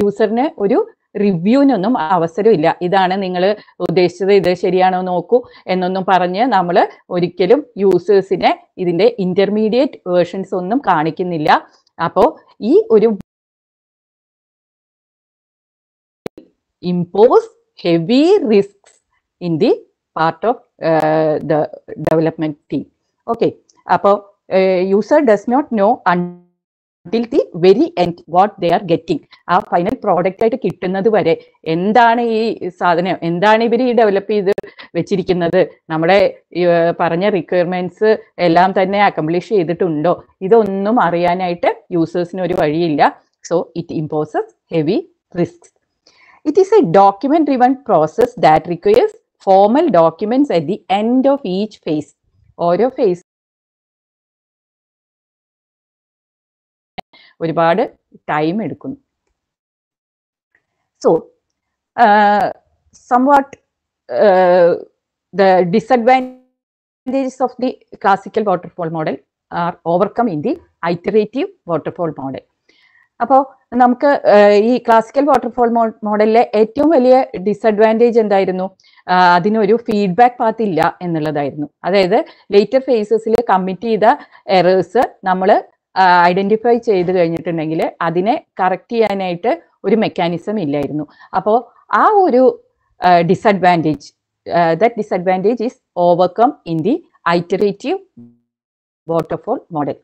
യൂസറിന് ഒരു റിവ്യൂവിനൊന്നും അവസരമില്ല ഇതാണ് നിങ്ങൾ ഉദ്ദേശിച്ചത് ഇത് ശരിയാണോ നോക്കൂ എന്നൊന്നും പറഞ്ഞ് നമ്മൾ ഒരിക്കലും യൂസേഴ്സിനെ ഇതിന്റെ ഇന്റർമീഡിയറ്റ് വേർഷൻസ് ഒന്നും കാണിക്കുന്നില്ല അപ്പോൾ ഈ ഒരു impose heavy risks in the part of the the team okay അപ്പോൾ user does not does not know. Un- till the very end what they are getting ആ ഫൈനൽ പ്രോഡക്റ്റ് ആയിട്ട് കിട്ടുന്നത് വരെ എന്താണ് ഈ സാധനം എന്താണ് ഇവർ ഈ ഡെവലപ്പ് ചെയ്ത് വെച്ചിരിക്കുന്നത് നമ്മുടെ പറഞ്ഞ റിക്വയർമെന്റ്സ് എല്ലാം തന്നെ അക്കംപ്ലിഷ് ചെയ്തിട്ടുണ്ടോ ഇതൊന്നും അറിയാനായിട്ട് യൂസേഴ്സിന് ഒരു വഴിയില്ല so it imposes heavy risk it is a document driven process that requires formal documents at the end of each phase ഓരോ ഫേസ് ഒരുപാട് ടൈം എടുക്കുന്നു so somewhat the disadvantages of the classical waterfall model are overcome in the iterative waterfall model അപ്പോൾ നമുക്ക് uh, ഈ classical waterfall മോഡലിലെ ഏറ്റവും വലിയ disadvantage എന്തായിരുന്നു uh, അതിനൊരു ഫീഡ്ബാക്ക് പാത്ത് ഇല്ല എന്നുള്ളതായിരുന്നു അതായത് ലേറ്റർ ഫേസസിൽ കമ്മിറ്റ് ചെയ്ത എറേഴ്സ് നമ്മൾ ഐഡന്റിഫൈ ചെയ്ത് കഴിഞ്ഞിട്ടുണ്ടെങ്കിൽ അതിനെ കറക്റ്റ് ചെയ്യാനായിട്ട് ഒരു മെക്കാനിസം ഇല്ലായിരുന്നു അപ്പോൾ ആ ഒരു disadvantage that disadvantage is overcome in the iterative waterfall model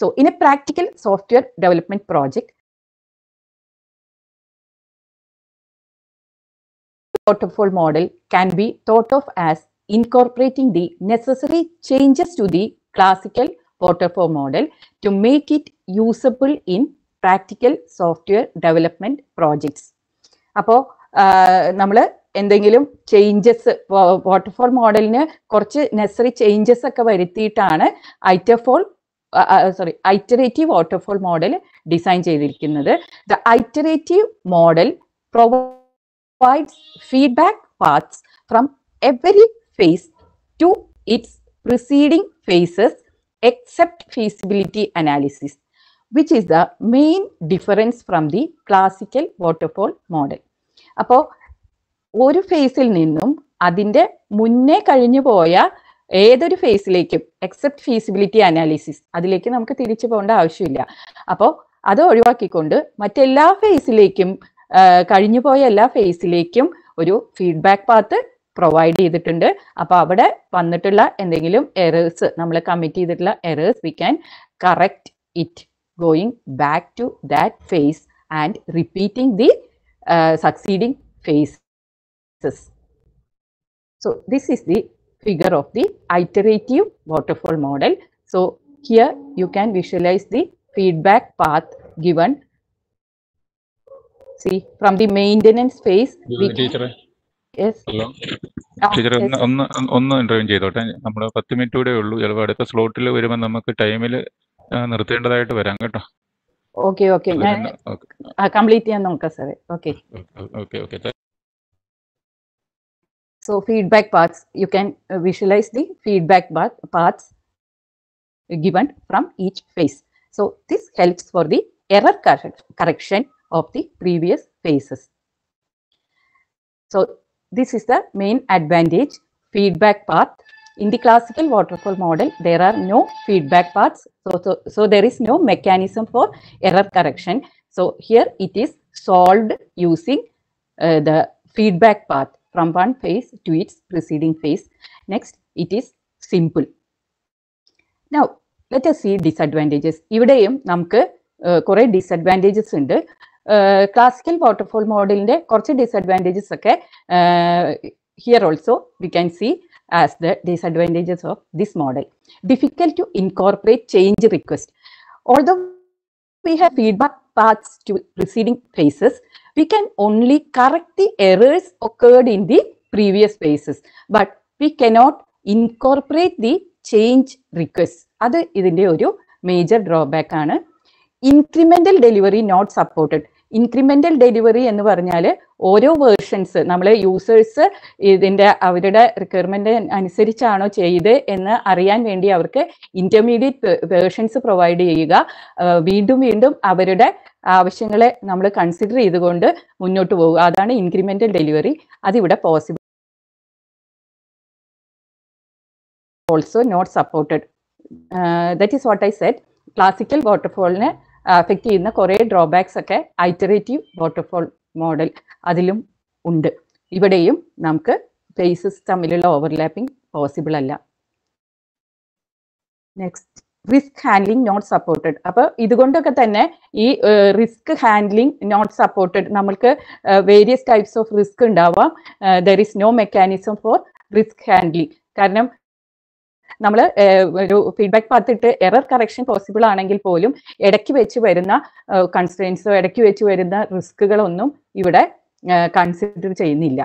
so in a practical software development project waterfall model can be thought of as incorporating the necessary changes to the classical waterfall model to make it usable in practical software development projects അപ്പോൾ നമ്മൾ എന്തെങ്കിലും changes waterfall മോഡലിന് കുറച്ച് necessary changes ഒക്കെ വരുത്തിയിട്ടാണ് ഐറ്റഫോൾ sorry iterative waterfall model design ചെയ്തിരിക്കുന്നത് the iterative model provides feedback paths from every phase to its preceding phases except feasibility analysis, which is the main difference from the classical waterfall model. അപ്പോൾ ഒരു ഫേസിൽ നിന്നും അതിൻ്റെ മുന്നേ കഴിഞ്ഞു പോയ ഏതൊരു ഫേസിലേക്കും എക്സെപ്റ്റ് ഫീസിബിലിറ്റി അനാലിസിസ് അതിലേക്ക് നമുക്ക് തിരിച്ചു പോകേണ്ട ആവശ്യമില്ല അപ്പോൾ അത് ഒഴിവാക്കിക്കൊണ്ട് മറ്റെല്ലാ ഫേസിലേക്കും കഴിഞ്ഞു പോയ എല്ലാ ഫേസിലേക്കും ഒരു ഫീഡ്ബാക്ക് പാത്ത് പ്രൊവൈഡ് ചെയ്തിട്ടുണ്ട് അപ്പോൾ അവിടെ വന്നിട്ടുള്ള എന്തെങ്കിലും എറേഴ്സ് നമ്മൾ കമ്മിറ്റ് ചെയ്തിട്ടുള്ള errors we can correct it going back to that phase and repeating the succeeding phases so this is the figure of the iterative waterfall model. So here you can visualize the feedback path given. See from the maintenance phase. Teacher, hello teacher ഒന്ന് ഒന്ന് ഒന്ന് interview ചെയ്തോട്ടെ നമ്മൾ പത്ത് minute കൂടെ ഉള്ളൂ ചിലപ്പോൾ അടുത്ത സ്ലോട്ടിൽ വരുമ്പോൾ നമുക്ക് ടൈമിൽ നിർത്തേണ്ടതായിട്ട് വരാം കേട്ടോ ഓക്കെ ഓക്കെ ഞാൻ കംപ്ലീറ്റ് ചെയ്യാൻ നോക്കാം സാറേ okay okay okay So feedback paths, you can visualize the feedback paths given from each phase. So this helps for the error correction of the previous phases. So This is the main advantage, feedback path. In the classical waterfall model, there are no feedback paths. So, so, so there is no mechanism for error correction. So here it is solved using uh, the feedback path from one phase to its preceding phase. Next, it is simple. Now, let let see disadvantages ഇവിടെയും നമുക്ക് uh, കുറേ disadvantages ഉണ്ട് classical waterfall മോഡലിന്റെ കുറച്ച് disadvantages ഒക്കെ here also we can see as the disadvantages of this model difficult to incorporate change request all the we have feedback paths to preceding phases we can only correct the errors occurred in the previous phases but we cannot incorporate the change request അത് ഇതിൻ്റെ ഒരു major drawback ആണ് incremental delivery not supported incremental delivery എന്ന് പറഞ്ഞാൽ ഓരോ versions നമ്മൾ users ഇതിൻ്റെ അവരുടെ റിക്വയർമെന്റ് അനുസരിച്ചാണോ ചെയ്ത് എന്ന് അറിയാൻ വേണ്ടി അവർക്ക് ഇന്റർമീഡിയറ്റ് വേർഷൻസ് പ്രൊവൈഡ് ചെയ്യുക വീണ്ടും വീണ്ടും അവരുടെ ആവശ്യങ്ങളെ നമ്മൾ കൺസിഡർ ചെയ്തുകൊണ്ട് മുന്നോട്ട് പോകുക അതാണ് ഇൻക്രിമെന്റൽ ഡെലിവറി അതിവിടെ possible also not supported that is what I said classical വാട്ടർഫോളിന് അഫക്റ്റ് ചെയ്യുന്ന കുറേ ഡ്രോബാക്സ് ഒക്കെ ഐറ്ററേറ്റീവ് വാട്ടർഫോൾ മോഡൽ അതിലും ഉണ്ട് ഇവിടെയും നമുക്ക് ഫേസസ് തമ്മിലുള്ള ഓവർലാപ്പിംഗ് പോസിബിൾ അല്ല next risk handling not supported അപ്പോൾ ഇതുകൊണ്ടൊക്കെ തന്നെ ഈ റിസ്ക് ഹാൻഡ്ലിംഗ് നോട്ട് സപ്പോർട്ടഡ് നമ്മൾക്ക് വേരിയസ് ടൈപ്സ് ഓഫ് റിസ്ക് ഉണ്ടാവാം there is no mechanism for risk handling കാരണം നമ്മൾ ഒരു ഫീഡ്ബാക്ക് പാത്തിട്ട് എറർ കറക്ഷൻ പോസിബിൾ ആണെങ്കിൽ പോലും ഇടയ്ക്ക് വെച്ച് വരുന്ന കൺസ്ട്രെയിൻസോ ഇടയ്ക്ക് വെച്ച് വരുന്ന റിസ്കുകളൊന്നും ഇവിടെ കൺസിഡർ ചെയ്യുന്നില്ല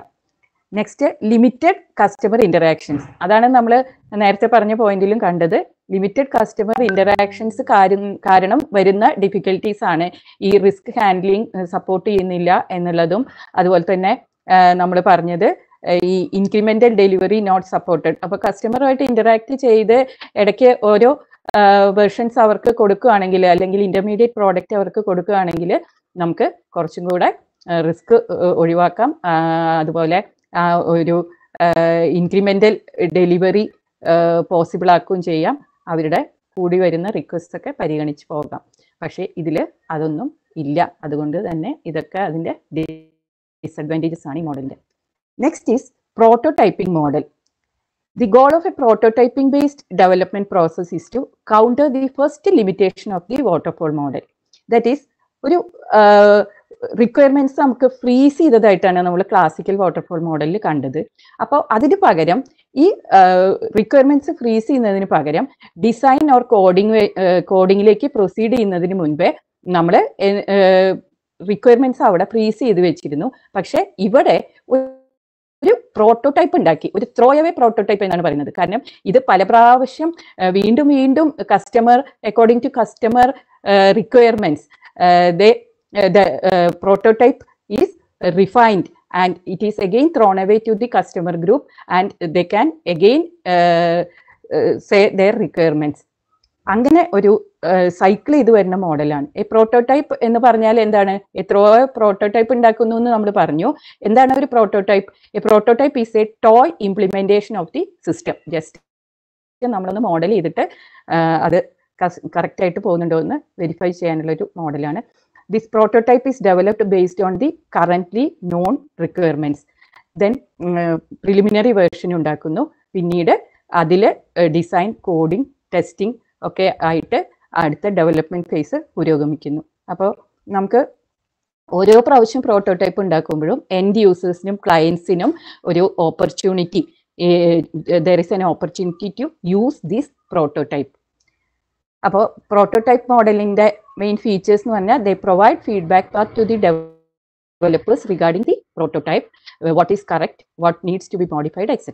നെക്സ്റ്റ് ലിമിറ്റഡ് കസ്റ്റമർ ഇന്ററാക്ഷൻസ് അതാണ് നമ്മൾ നേരത്തെ പറഞ്ഞ പോയിന്റിലും കണ്ടത് ലിമിറ്റഡ് കസ്റ്റമർ ഇന്ററാക്ഷൻസ് കാരണം വരുന്ന ഡിഫിക്കൽട്ടീസ് ആണ് ഈ റിസ്ക് ഹാൻഡ്ലിംഗ് സപ്പോർട്ട് ചെയ്യുന്നില്ല എന്നുള്ളതും അതുപോലെ തന്നെ നമ്മൾ പറഞ്ഞത് ഈ ഇൻക്രിമെന്റൽ ഡെലിവറി നോട്ട് സപ്പോർട്ടഡ് അപ്പൊ കസ്റ്റമറുമായിട്ട് ഇന്ററാക്ട് ചെയ്ത് ഇടയ്ക്ക് ഓരോ വേർഷൻസ് അവർക്ക് കൊടുക്കുകയാണെങ്കിൽ അല്ലെങ്കിൽ ഇന്റർമീഡിയറ്റ് പ്രോഡക്റ്റ് അവർക്ക് കൊടുക്കുകയാണെങ്കിൽ നമുക്ക് കുറച്ചും കൂടെ റിസ്ക് ഒഴിവാക്കാം അതുപോലെ ഒരു ഇൻക്രിമെന്റൽ ഡെലിവറി പോസിബിൾ ആക്കുകയും ചെയ്യാം അവരുടെ കൂടി വരുന്ന റിക്വസ്റ്റ് ഒക്കെ പരിഗണിച്ച് പോകാം പക്ഷേ ഇതിൽ അതൊന്നും ഇല്ല അതുകൊണ്ട് തന്നെ ഇതൊക്കെ അതിൻ്റെ ഡിസഡ്വാൻറ്റേജസ് ആണ് ഈ മോഡലിൻ്റെ Next is prototyping model. The goal of a prototyping based development process is to counter the first limitation of the waterfall model. That is, ഒരു റിക്വയർമെന്റ്സ് നമുക്ക് ഫ്രീസ് ചെയ്തതായിട്ടാണ് നമ്മൾ ക്ലാസിക്കൽ വാട്ടർഫോൾ മോഡലിൽ കണ്ടത് അപ്പോൾ അതിന് പകരം ഈ റിക്വയർമെന്റ്സ് ഫ്രീസ് ചെയ്യുന്നതിന് പകരം ഡിസൈൻ ഓർ കോഡിംഗ് കോഡിങ്ങിലേക്ക് പ്രൊസീഡ് ചെയ്യുന്നതിന് മുൻപേ നമ്മൾ റിക്വയർമെന്റ്സ് അവിടെ ഫ്രീസ് ചെയ്ത് വെച്ചിരുന്നു പക്ഷേ ഇവിടെ പ്രോട്ടോടൈപ്പ് ഉണ്ടാക്കി ഒരു ത്രോ അവേ പ്രോട്ടോടൈപ്പ് എന്നാണ് പറയുന്നത് കാരണം ഇത് പല പ്രാവശ്യം വീണ്ടും വീണ്ടും customer according to customer requirements the prototype is refined and it is again thrown away to the customer group and they can again say uh, requirements അങ്ങനെ ഒരു സൈക്കിൾ ചെയ്ത് വരുന്ന മോഡലാണ് ഈ പ്രോട്ടോടൈപ്പ് എന്ന് പറഞ്ഞാൽ എന്താണ് എത്രയോ പ്രോട്ടോടൈപ്പ് ഉണ്ടാക്കുന്നു എന്ന് നമ്മൾ പറഞ്ഞു എന്താണ് ഒരു prototype a prototype is a toy implementation of the system just നമ്മളൊന്ന് മോഡൽ ചെയ്തിട്ട് അത് ആയിട്ട് പോകുന്നുണ്ടോ എന്ന് വെരിഫൈ ചെയ്യാനുള്ള ഒരു മോഡലാണ് this prototype is developed based on the currently known requirements then preliminary version ഉണ്ടാക്കുന്നു പിന്നീട് അതിൽ ഡിസൈൻ കോഡിംഗ് ടെസ്റ്റിംഗ് ഒക്കെ ആയിട്ട് അടുത്ത ഡെവലപ്മെന്റ് ഫേസ് പുരോഗമിക്കുന്നു അപ്പോൾ നമുക്ക് ഓരോ പ്രാവശ്യം പ്രോട്ടോടൈപ്പ് ഉണ്ടാക്കുമ്പോഴും എൻഡ് യൂസേഴ്സിനും ക്ലയൻസിനും ഒരു opportunity there is an opportunity to use this prototype അപ്പോൾ പ്രോട്ടോടൈപ്പ് മോഡലിൻ്റെ മെയിൻ ഫീച്ചേഴ്സ് എന്ന് പറഞ്ഞാൽ they provide feedback back to the developers regarding the prototype what is correct what needs to be modified etc.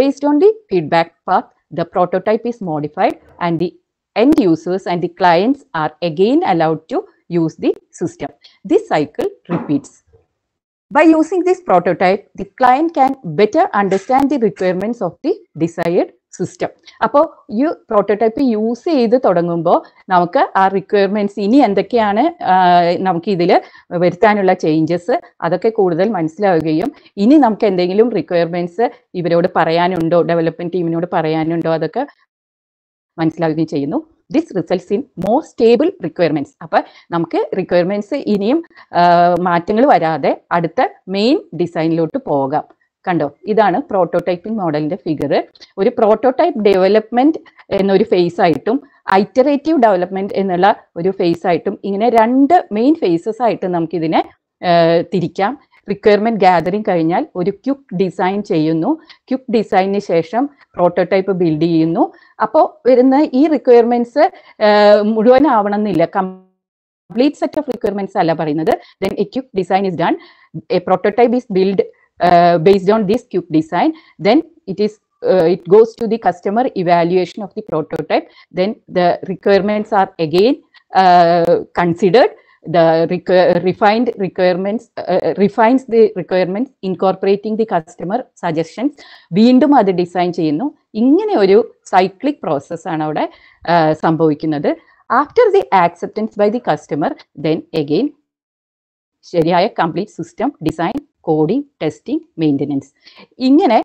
Based on the feedback path, the prototype is modified and the end users and the clients are again allowed to use the system. This cycle repeats. By using this prototype, the client can better understand the requirements of the desired system അപ്പോൾ ഈ prototype use ചെയ്ത് തുടങ്ങുമ്പോൾ നമുക്ക് ആ requirements ഇനി എന്തൊക്കെയാണ് നമുക്ക് ഇതിൽ വരുത്താനുള്ള ചേഞ്ചസ് അതൊക്കെ കൂടുതൽ മനസ്സിലാവുകയും ഇനി നമുക്ക് എന്തെങ്കിലും റിക്വയർമെന്റ്സ് ഇവരോട് പറയാനുണ്ടോ ഡെവലപ്മെന്റ് ടീമിനോട് പറയാനുണ്ടോ അതൊക്കെ മനസ്സിലാവുകയും ചെയ്യുന്നു this results in more stable requirements അപ്പോൾ നമുക്ക് റിക്വയർമെന്റ്സ് ഇനിയും മാറ്റങ്ങൾ വരാതെ അടുത്ത മെയിൻ ഡിസൈനിലോട്ട് പോകാം കണ്ടോ ഇതാണ് പ്രോട്ടോടൈപ്പിംഗ് മോഡലിന്റെ ഫിഗർ ഒരു പ്രോട്ടോടൈപ്പ് ഡെവലപ്മെന്റ് എന്നൊരു ഫേസ് ആയിട്ടും ഐറ്ററേറ്റീവ് ഡെവലപ്മെന്റ് എന്നുള്ള ഒരു ഫേസ് ആയിട്ടും ഇങ്ങനെ രണ്ട് മെയിൻ ഫേസസ് ആയിട്ട് നമുക്കിതിനെ തിരിക്കാം റിക്വയർമെന്റ് ഗാദറിങ് കഴിഞ്ഞാൽ ഒരു ക്യുക്ക് ഡിസൈൻ ചെയ്യുന്നു ക്യുക്ക് ഡിസൈനിന് ശേഷം പ്രോട്ടോടൈപ്പ് ബിൽഡ് ചെയ്യുന്നു അപ്പോൾ വരുന്ന ഈ റിക്വയർമെന്റ്സ് മുഴുവൻ എന്നില്ല കംപ്ലീറ്റ് സെറ്റ് ഓഫ് റിക്വയർമെന്റ്സ് അല്ല പറയുന്നത് then a quick design is done a prototype is build based on this cube design. Then it is uh, it goes to the customer evaluation of the prototype then the requirements are again uh, considered the requ refined requirements uh, refines the requirements incorporating the customer suggestions veendum adu design cheyunu ingane oru cyclic process aanu avade സംഭവിക്കുന്നത് after the acceptance by the customer then again ശരിയായ complete system design coding testing maintenance ഇങ്ങനെ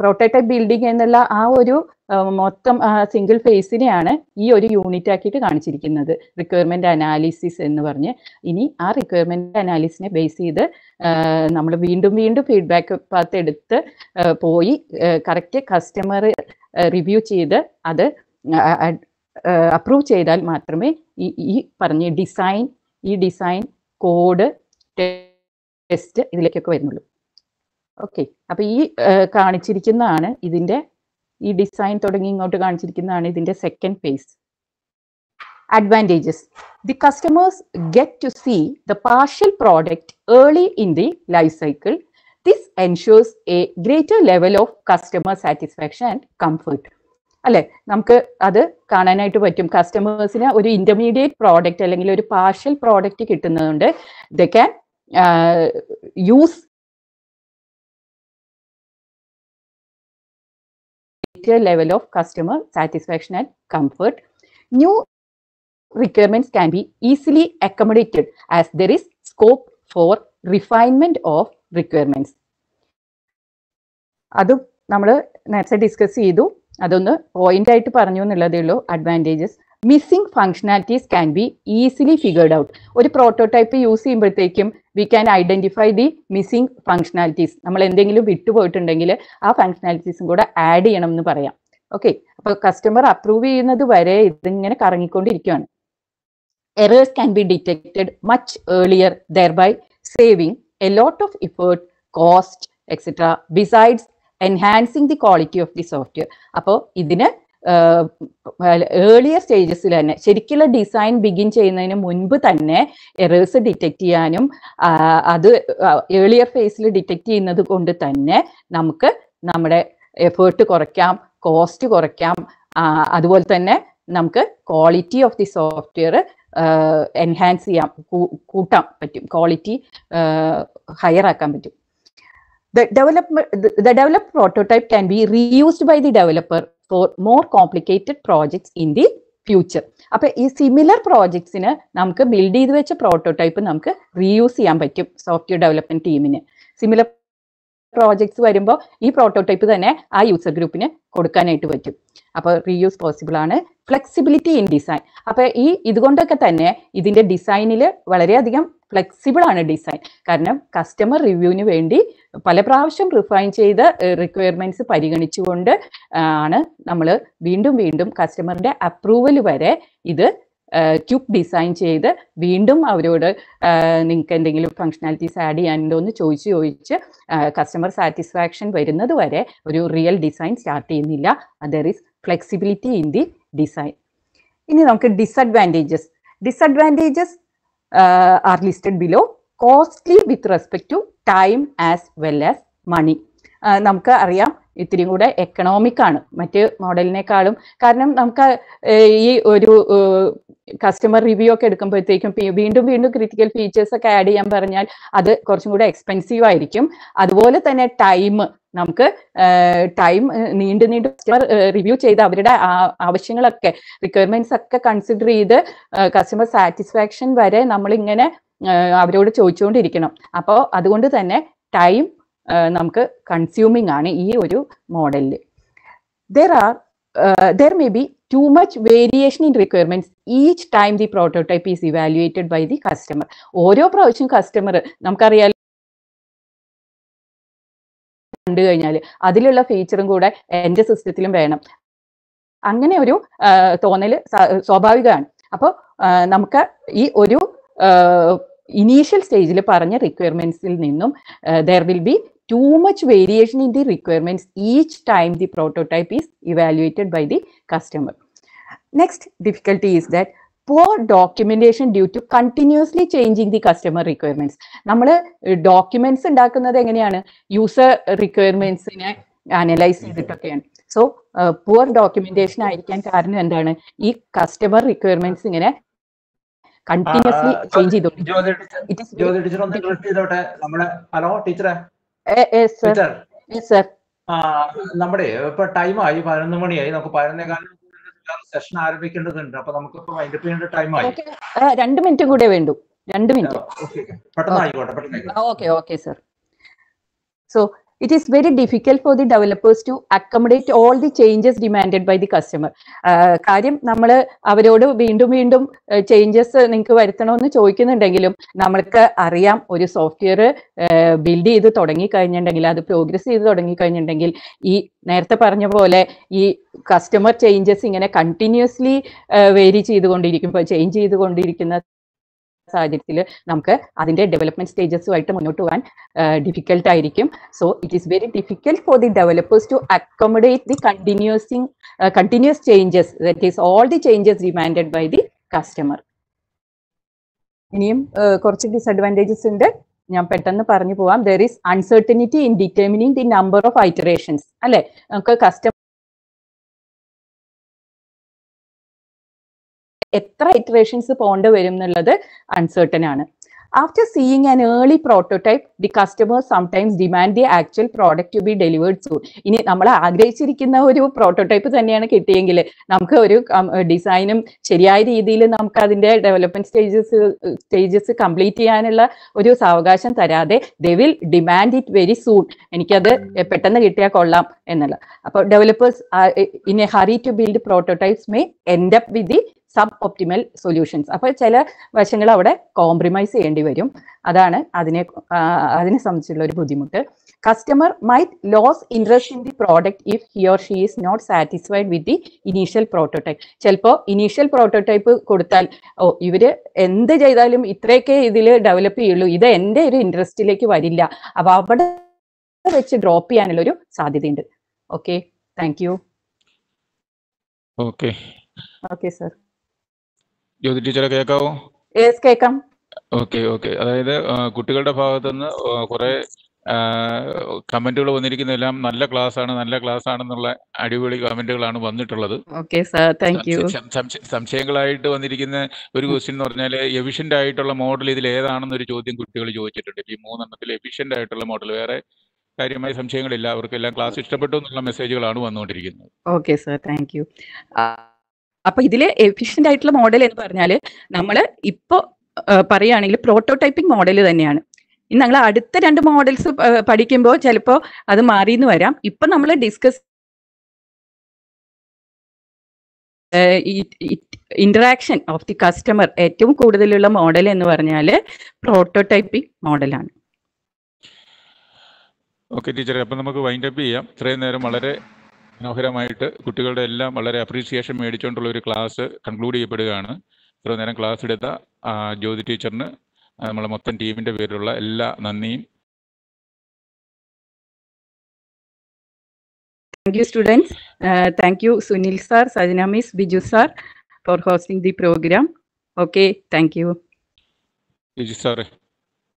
prototype building എന്നുള്ള ആ ഒരു മൊത്തം single ഫേസിനെയാണ് ഈ ഒരു unit ആക്കിയിട്ട് കാണിച്ചിരിക്കുന്നത് റിക്വയർമെന്റ് അനാലിസിസ് എന്ന് പറഞ്ഞ് ഇനി ആ റിക്വയർമെന്റ് അനാലിസിനെ ബേസ് ചെയ്ത് നമ്മൾ വീണ്ടും വീണ്ടും ഫീഡ്ബാക്ക് പാത്തെടുത്ത് എടുത്ത് പോയി കറക്റ്റ് കസ്റ്റമർ റിവ്യൂ ചെയ്ത് അത് അപ്രൂവ് ചെയ്താൽ മാത്രമേ ഈ ഈ പറഞ്ഞ ഡിസൈൻ ഈ ഡിസൈൻ കോഡ് ടെസ്റ്റ് ഇതിലേക്കൊക്കെ വരുന്നുള്ളൂ ഓക്കെ അപ്പൊ ഈ കാണിച്ചിരിക്കുന്നതാണ് ഇതിന്റെ ഈ ഡിസൈൻ തുടങ്ങി ഇങ്ങോട്ട് കാണിച്ചിരിക്കുന്നതാണ് ഇതിന്റെ second phase advantages the customers get to see the partial product early in the life cycle This ensures a greater level of customer satisfaction and comfort. അല്ലെ നമുക്ക് അത് കാണാനായിട്ട് പറ്റും കസ്റ്റമേഴ്സിന് ഒരു ഇന്റർമീഡിയറ്റ് പ്രോഡക്റ്റ് അല്ലെങ്കിൽ ഒരു പാർഷ്യൽ പ്രോഡക്റ്റ് കിട്ടുന്നതുകൊണ്ട് they can use greater level of customer satisfaction and comfort. New requirements can be easily accommodated as there is scope for refinement of requirements. അതും നമ്മൾ നേരത്തെ ഡിസ്കസ് ചെയ്തു അതൊന്ന് പോയിന്റ് ആയിട്ട് പറഞ്ഞു എന്നുള്ളതേ ഉള്ളൂ advantages missing functionalities can be easily figured out ഒരു പ്രോട്ടോടൈപ്പ് യൂസ് ചെയ്യുമ്പോഴത്തേക്കും we can identify the missing functionalities നമ്മൾ എന്തെങ്കിലും വിട്ടുപോയിട്ടുണ്ടെങ്കിൽ ആ ഫംഗ്ഷനാലിറ്റീസും കൂടെ ആഡ് ചെയ്യണം എന്ന് പറയാം ഓക്കെ അപ്പൊ കസ്റ്റമർ അപ്രൂവ് ചെയ്യുന്നത് വരെ ഇതിങ്ങനെ കറങ്ങിക്കൊണ്ടിരിക്കുകയാണ് errors can be detected much earlier thereby saving a lot of effort cost etcetera besides enhancing the quality of the software അപ്പോൾ ഇതിന് ഏർലിയർ സ്റ്റേജസിൽ തന്നെ ശരിക്കുള്ള ഡിസൈൻ ബിഗിൻ ചെയ്യുന്നതിന് മുൻപ് തന്നെ എറേഴ്സ് ഡിറ്റക്ട് ചെയ്യാനും അത് ഏർലിയർ ഫേസിൽ ഡിറ്റക്ട് ചെയ്യുന്നത് കൊണ്ട് തന്നെ നമുക്ക് നമ്മുടെ എഫേർട്ട് കുറയ്ക്കാം കോസ്റ്റ് കുറയ്ക്കാം അതുപോലെ തന്നെ നമുക്ക് quality of the software enhance ചെയ്യാം കൂട്ടാൻ പറ്റും ക്വാളിറ്റി ഹയർ ആക്കാൻ പറ്റും The, development, the, the developed prototype can be reused by the developer for more complicated projects in the future. അപ്പൊ ഈ സിമിലർ പ്രോജക്ട്സിന് നമുക്ക് ബിൽഡ് ചെയ്ത് വെച്ച പ്രോട്ടോടൈപ്പ് നമുക്ക് റീയൂസ് ചെയ്യാൻ പറ്റും സോഫ്റ്റ്വെയർ ഡെവലപ്മെന്റ് ടീമിന് സിമിലർ പ്രോജക്ട്സ് വരുമ്പോൾ ഈ പ്രോട്ടോടൈപ്പ് തന്നെ ആ യൂസർ ഗ്രൂപ്പിന് കൊടുക്കാനായിട്ട് പറ്റും അപ്പോൾ റീയൂസ് പോസിബിൾ ആണ് ഫ്ലെക്സിബിലിറ്റി ഇൻ ഡിസൈൻ അപ്പോൾ ഈ ഇതുകൊണ്ടൊക്കെ തന്നെ ഇതിൻ്റെ ഡിസൈനിൽ വളരെയധികം ഫ്ലെക്സിബിൾ ആണ് ഡിസൈൻ കാരണം കസ്റ്റമർ റിവ്യൂവിന് വേണ്ടി പല പ്രാവശ്യം റിഫൈൻ ചെയ്ത റിക്വയർമെന്റ്സ് പരിഗണിച്ചുകൊണ്ട് ആണ് നമ്മൾ വീണ്ടും വീണ്ടും കസ്റ്റമറിന്റെ അപ്രൂവൽ വരെ ഇത് ക്യൂബ് ഡിസൈൻ ചെയ്ത് വീണ്ടും അവരോട് നിങ്ങൾക്ക് എന്തെങ്കിലും ഫംഗ്ഷനാലിറ്റീസ് ആഡ് ചെയ്യാനുണ്ടോ എന്ന് ചോദിച്ച് ചോദിച്ച് കസ്റ്റമർ സാറ്റിസ്ഫാക്ഷൻ വരുന്നത് വരെ ഒരു റിയൽ ഡിസൈൻ സ്റ്റാർട്ട് ചെയ്യുന്നില്ല there is flexibility in the design ഇനി നമുക്ക് disadvantages disadvantages are listed below costly with respect to time as well as money നമുക്ക് അറിയാം ഇത്തിരി കൂടെ എക്കണോമിക് ആണ് മറ്റ് മോഡലിനേക്കാളും കാരണം നമുക്ക് ഈ ഒരു കസ്റ്റമർ റിവ്യൂ ഒക്കെ എടുക്കുമ്പോഴത്തേക്കും വീണ്ടും വീണ്ടും ക്രിറ്റിക്കൽ ഫീച്ചേഴ്സ് ഒക്കെ ആഡ് ചെയ്യാൻ പറഞ്ഞാൽ അത് കുറച്ചും കൂടെ എക്സ്പെൻസീവ് ആയിരിക്കും അതുപോലെ തന്നെ ടൈം നമുക്ക് ടൈം നീണ്ടു നീണ്ടു കസ്റ്റമർ റിവ്യൂ ചെയ്ത് അവരുടെ ആവശ്യങ്ങളൊക്കെ റിക്വയർമെന്റ്സ് ഒക്കെ കൺസിഡർ ചെയ്ത് കസ്റ്റമർ സാറ്റിസ്ഫാക്ഷൻ വരെ നമ്മൾ ഇങ്ങനെ അവരോട് ചോദിച്ചുകൊണ്ടിരിക്കണം അപ്പോൾ അതുകൊണ്ട് തന്നെ ടൈം നമുക്ക് കൺസ്യൂമിംഗ് ആണ് ഈ ഒരു മോഡലിൽ there are there may be too much variation in requirements each time the prototype is evaluated by the customer ഓരോ പ്രാവശ്യം കസ്റ്റമർ നമുക്കറിയാം കണ്ടു കഴിഞ്ഞാൽ അതിലുള്ള ഫീച്ചറും കൂടെ എൻ്റെ സിസ്റ്റത്തിലും വേണം അങ്ങനെ ഒരു തോന്നൽ സ്വാഭാവികമാണ് അപ്പോൾ നമുക്ക് ഈ ഒരു ഇനീഷ്യൽ സ്റ്റേജിൽ പറഞ്ഞ റിക്വയർമെന്റ്സിൽ നിന്നും there will be too much variation in the requirements each time the prototype is evaluated by the customer. Next difficulty is that poor documentation due to continuously changing the customer requirements നമ്മൾ documents ഉണ്ടാക്കുന്നത് എങ്ങനെയാണ് user റിക്വയർമെന്റ്സിനെ analyse ചെയ്തിട്ടൊക്കെയാണ് so poor documentation ആയിരിക്കാൻ കാരണം എന്താണ് ഈ customer requirements ഇങ്ങനെ കണ്ടിന്യൂസ്ലി ചേഞ്ച് ചെയ്തോട്ടെ ഹലോ ടീച്ചറെ നമ്മുടെ ഇപ്പൊ ആയി പതിനൊന്ന് മണിയായി നമുക്ക് പതിനൊന്നേകാലം സെഷൻ ആരംഭിക്കേണ്ടതുണ്ട് അപ്പൊ നമുക്ക് വൈൻഡപ്പ് ചെയ്യേണ്ട രണ്ട് മിനിറ്റ് കൂടെ വേണ്ടു രണ്ട് മിനിറ്റ് പെട്ടെന്ന് ആയിക്കോട്ടെ okay okay sir so it is very difficult for the developers to accommodate all the changes demanded by the customer. Uh, കാര്യം നമ്മൾ അവരോട് വീണ്ടും വീണ്ടും ചേഞ്ചസ് നിങ്ങൾക്ക് വരുത്തണമെന്ന് ചോദിക്കുന്നുണ്ടെങ്കിലും നമ്മൾക്ക് അറിയാം ഒരു സോഫ്റ്റ്വെയർ ബിൽഡ് ചെയ്ത് തുടങ്ങി കഴിഞ്ഞിട്ടുണ്ടെങ്കിൽ അത് പ്രോഗ്രസ് ചെയ്ത് തുടങ്ങി കഴിഞ്ഞിട്ടുണ്ടെങ്കിൽ ഈ നേരത്തെ പറഞ്ഞ പോലെ ഈ കസ്റ്റമർ ചേഞ്ചസ് ഇങ്ങനെ കണ്ടിന്യൂസ്ലി വേരി ചെയ്തുകൊണ്ടിരിക്കും ഇപ്പോൾ ചേഞ്ച് ചെയ്തുകൊണ്ടിരിക്കുന്ന സാഹചര്യത്തിൽ നമുക്ക് അതിന്റെ ഡെവലപ്മെന്റ് സ്റ്റേജസുമായിട്ട് മുന്നോട്ട് പോകാൻ ഡിഫിക്കൽട്ട് ആയിരിക്കും so it is very difficult for the developers to accommodate the continuing continuous changes that is all the changes demand by the customer ഇനിയും കുറച്ച് ഡിസഡ്വാൻറ്റേജസ് ഉണ്ട് ഞാൻ പെട്ടെന്ന് പറഞ്ഞു പോവാം there is uncertainty in determining the number of iterations അല്ലെ നമുക്ക് customer എത്ര ഇറ്ററേഷൻസ് പോകേണ്ടി വരും എന്നുള്ളത് അൺസേർട്ടൻ ആണ് after seeing an prototype the customers customer sometimes demand the actual product to be delivered soon. ഇനി നമ്മൾ ആഗ്രഹിച്ചിരിക്കുന്ന ഒരു പ്രോട്ടോടൈപ്പ് തന്നെയാണ് കിട്ടിയെങ്കിൽ നമുക്ക് ഒരു ഡിസൈനും ശരിയായ രീതിയിൽ നമുക്ക് അതിന്റെ ഡെവലപ്മെന്റ് സ്റ്റേജസ് സ്റ്റേജസ് കംപ്ലീറ്റ് ചെയ്യാനുള്ള ഒരു സാവകാശം തരാതെ they will demand it very soon എനിക്കത് പെട്ടെന്ന് കിട്ടിയാൽ കൊള്ളാം എന്നുള്ള അപ്പോൾ developers in a hurry to build prototypes may end up with the suboptimal solutions അപ്പോൾ ചില വശങ്ങൾ അവിടെ കോംപ്രമൈസ് ചെയ്യേണ്ടി വരും അതാണ് അതിനെ അതിനെ സംബന്ധിച്ചുള്ള ഒരു ബുദ്ധിമുട്ട് customer might lose interest in the product if he or she is not satisfied with the initial prototype ചിലപ്പോൾ ഇനീഷ്യൽ പ്രോട്ടോടൈപ്പ് കൊടുത്താൽ ഓ ഇവര് എന്ത് ചെയ്താലും ഇത്രയൊക്കെ ഇതിൽ ഡെവലപ്പ് ചെയ്യുള്ളൂ ഇത് എൻ്റെ ഒരു ഇൻട്രസ്റ്റിലേക്ക് വരില്ല അപ്പൊ അവിടെ വെച്ച് ഡ്രോപ്പ് ചെയ്യാനുള്ള ഒരു സാധ്യതയുണ്ട് okay thank you okay okay sir Jyoti ടീച്ചറെ കേൾക്കാവോ കേൾക്കാം ഓക്കെ ഓക്കെ അതായത് കുട്ടികളുടെ നിന്ന് കുറെ കമന്റുകൾ വന്നിരിക്കുന്ന എല്ലാം നല്ല ക്ലാസ് ആണ് നല്ല ക്ലാസ് ആണെന്നുള്ള അടിപൊളി കമന്റുകളാണ് വന്നിട്ടുള്ളത് സംശയങ്ങളായിട്ട് വന്നിരിക്കുന്ന ഒരു ക്വസ്റ്റ്യൻ എന്ന് പറഞ്ഞാൽ എഫിഷ്യന്റ് ആയിട്ടുള്ള മോഡൽ ഇതിൽ ഏതാണെന്നൊരു ചോദ്യം കുട്ടികൾ ചോദിച്ചിട്ടുണ്ട് ഈ മൂന്നെണ്ണത്തിൽ എഫിഷ്യന്റ് ആയിട്ടുള്ള മോഡൽ വേറെ കാര്യമായ സംശയങ്ങളില്ല അവർക്കെല്ലാം ക്ലാസ് ഇഷ്ടപ്പെട്ടു എന്നുള്ള മെസ്സേജുകളാണ് വന്നുകൊണ്ടിരിക്കുന്നത് ഓക്കെ സാർ താങ്ക് അപ്പൊ ഇതില് എഫിഷ്യന്റ് ആയിട്ടുള്ള മോഡൽ എന്ന് പറഞ്ഞാല് നമ്മള് ഇപ്പോ പറയുകയാണെങ്കിൽ പ്രോട്ടോടൈപ്പിംഗ് മോഡൽ തന്നെയാണ് ഇനി ഞങ്ങൾ അടുത്ത രണ്ട് മോഡൽസ് പഠിക്കുമ്പോൾ ചിലപ്പോ അത് എന്ന് വരാം ഇപ്പൊ നമ്മൾ discuss interaction of the customer ഏറ്റവും കൂടുതലുള്ള മോഡൽ എന്ന് പറഞ്ഞാൽ പ്രോട്ടോടൈപ്പിംഗ് മോഡലാണ് ഓക്കെ ടീച്ചറെ അപ്പം നമുക്ക് വൈൻഡപ്പ് ചെയ്യാം ഇത്രയും നേരം വളരെ മനോഹരമായിട്ട് കുട്ടികളുടെ എല്ലാം വളരെ അപ്രീസിയേഷൻ മേടിച്ചുകൊണ്ടുള്ള ഒരു ക്ലാസ് കൺക്ലൂഡ് ചെയ്യപ്പെടുകയാണ് ഇത്ര നേരം ക്ലാസ് എടുത്ത ജ്യോതി ടീച്ചറിന് നമ്മളെ മൊത്തം ടീമിൻ്റെ പേരിലുള്ള എല്ലാ നന്ദിയും thank you students thank you Sunil sir Sajana miss Biju sir for hosting the programme okay thank you Biju സാറേ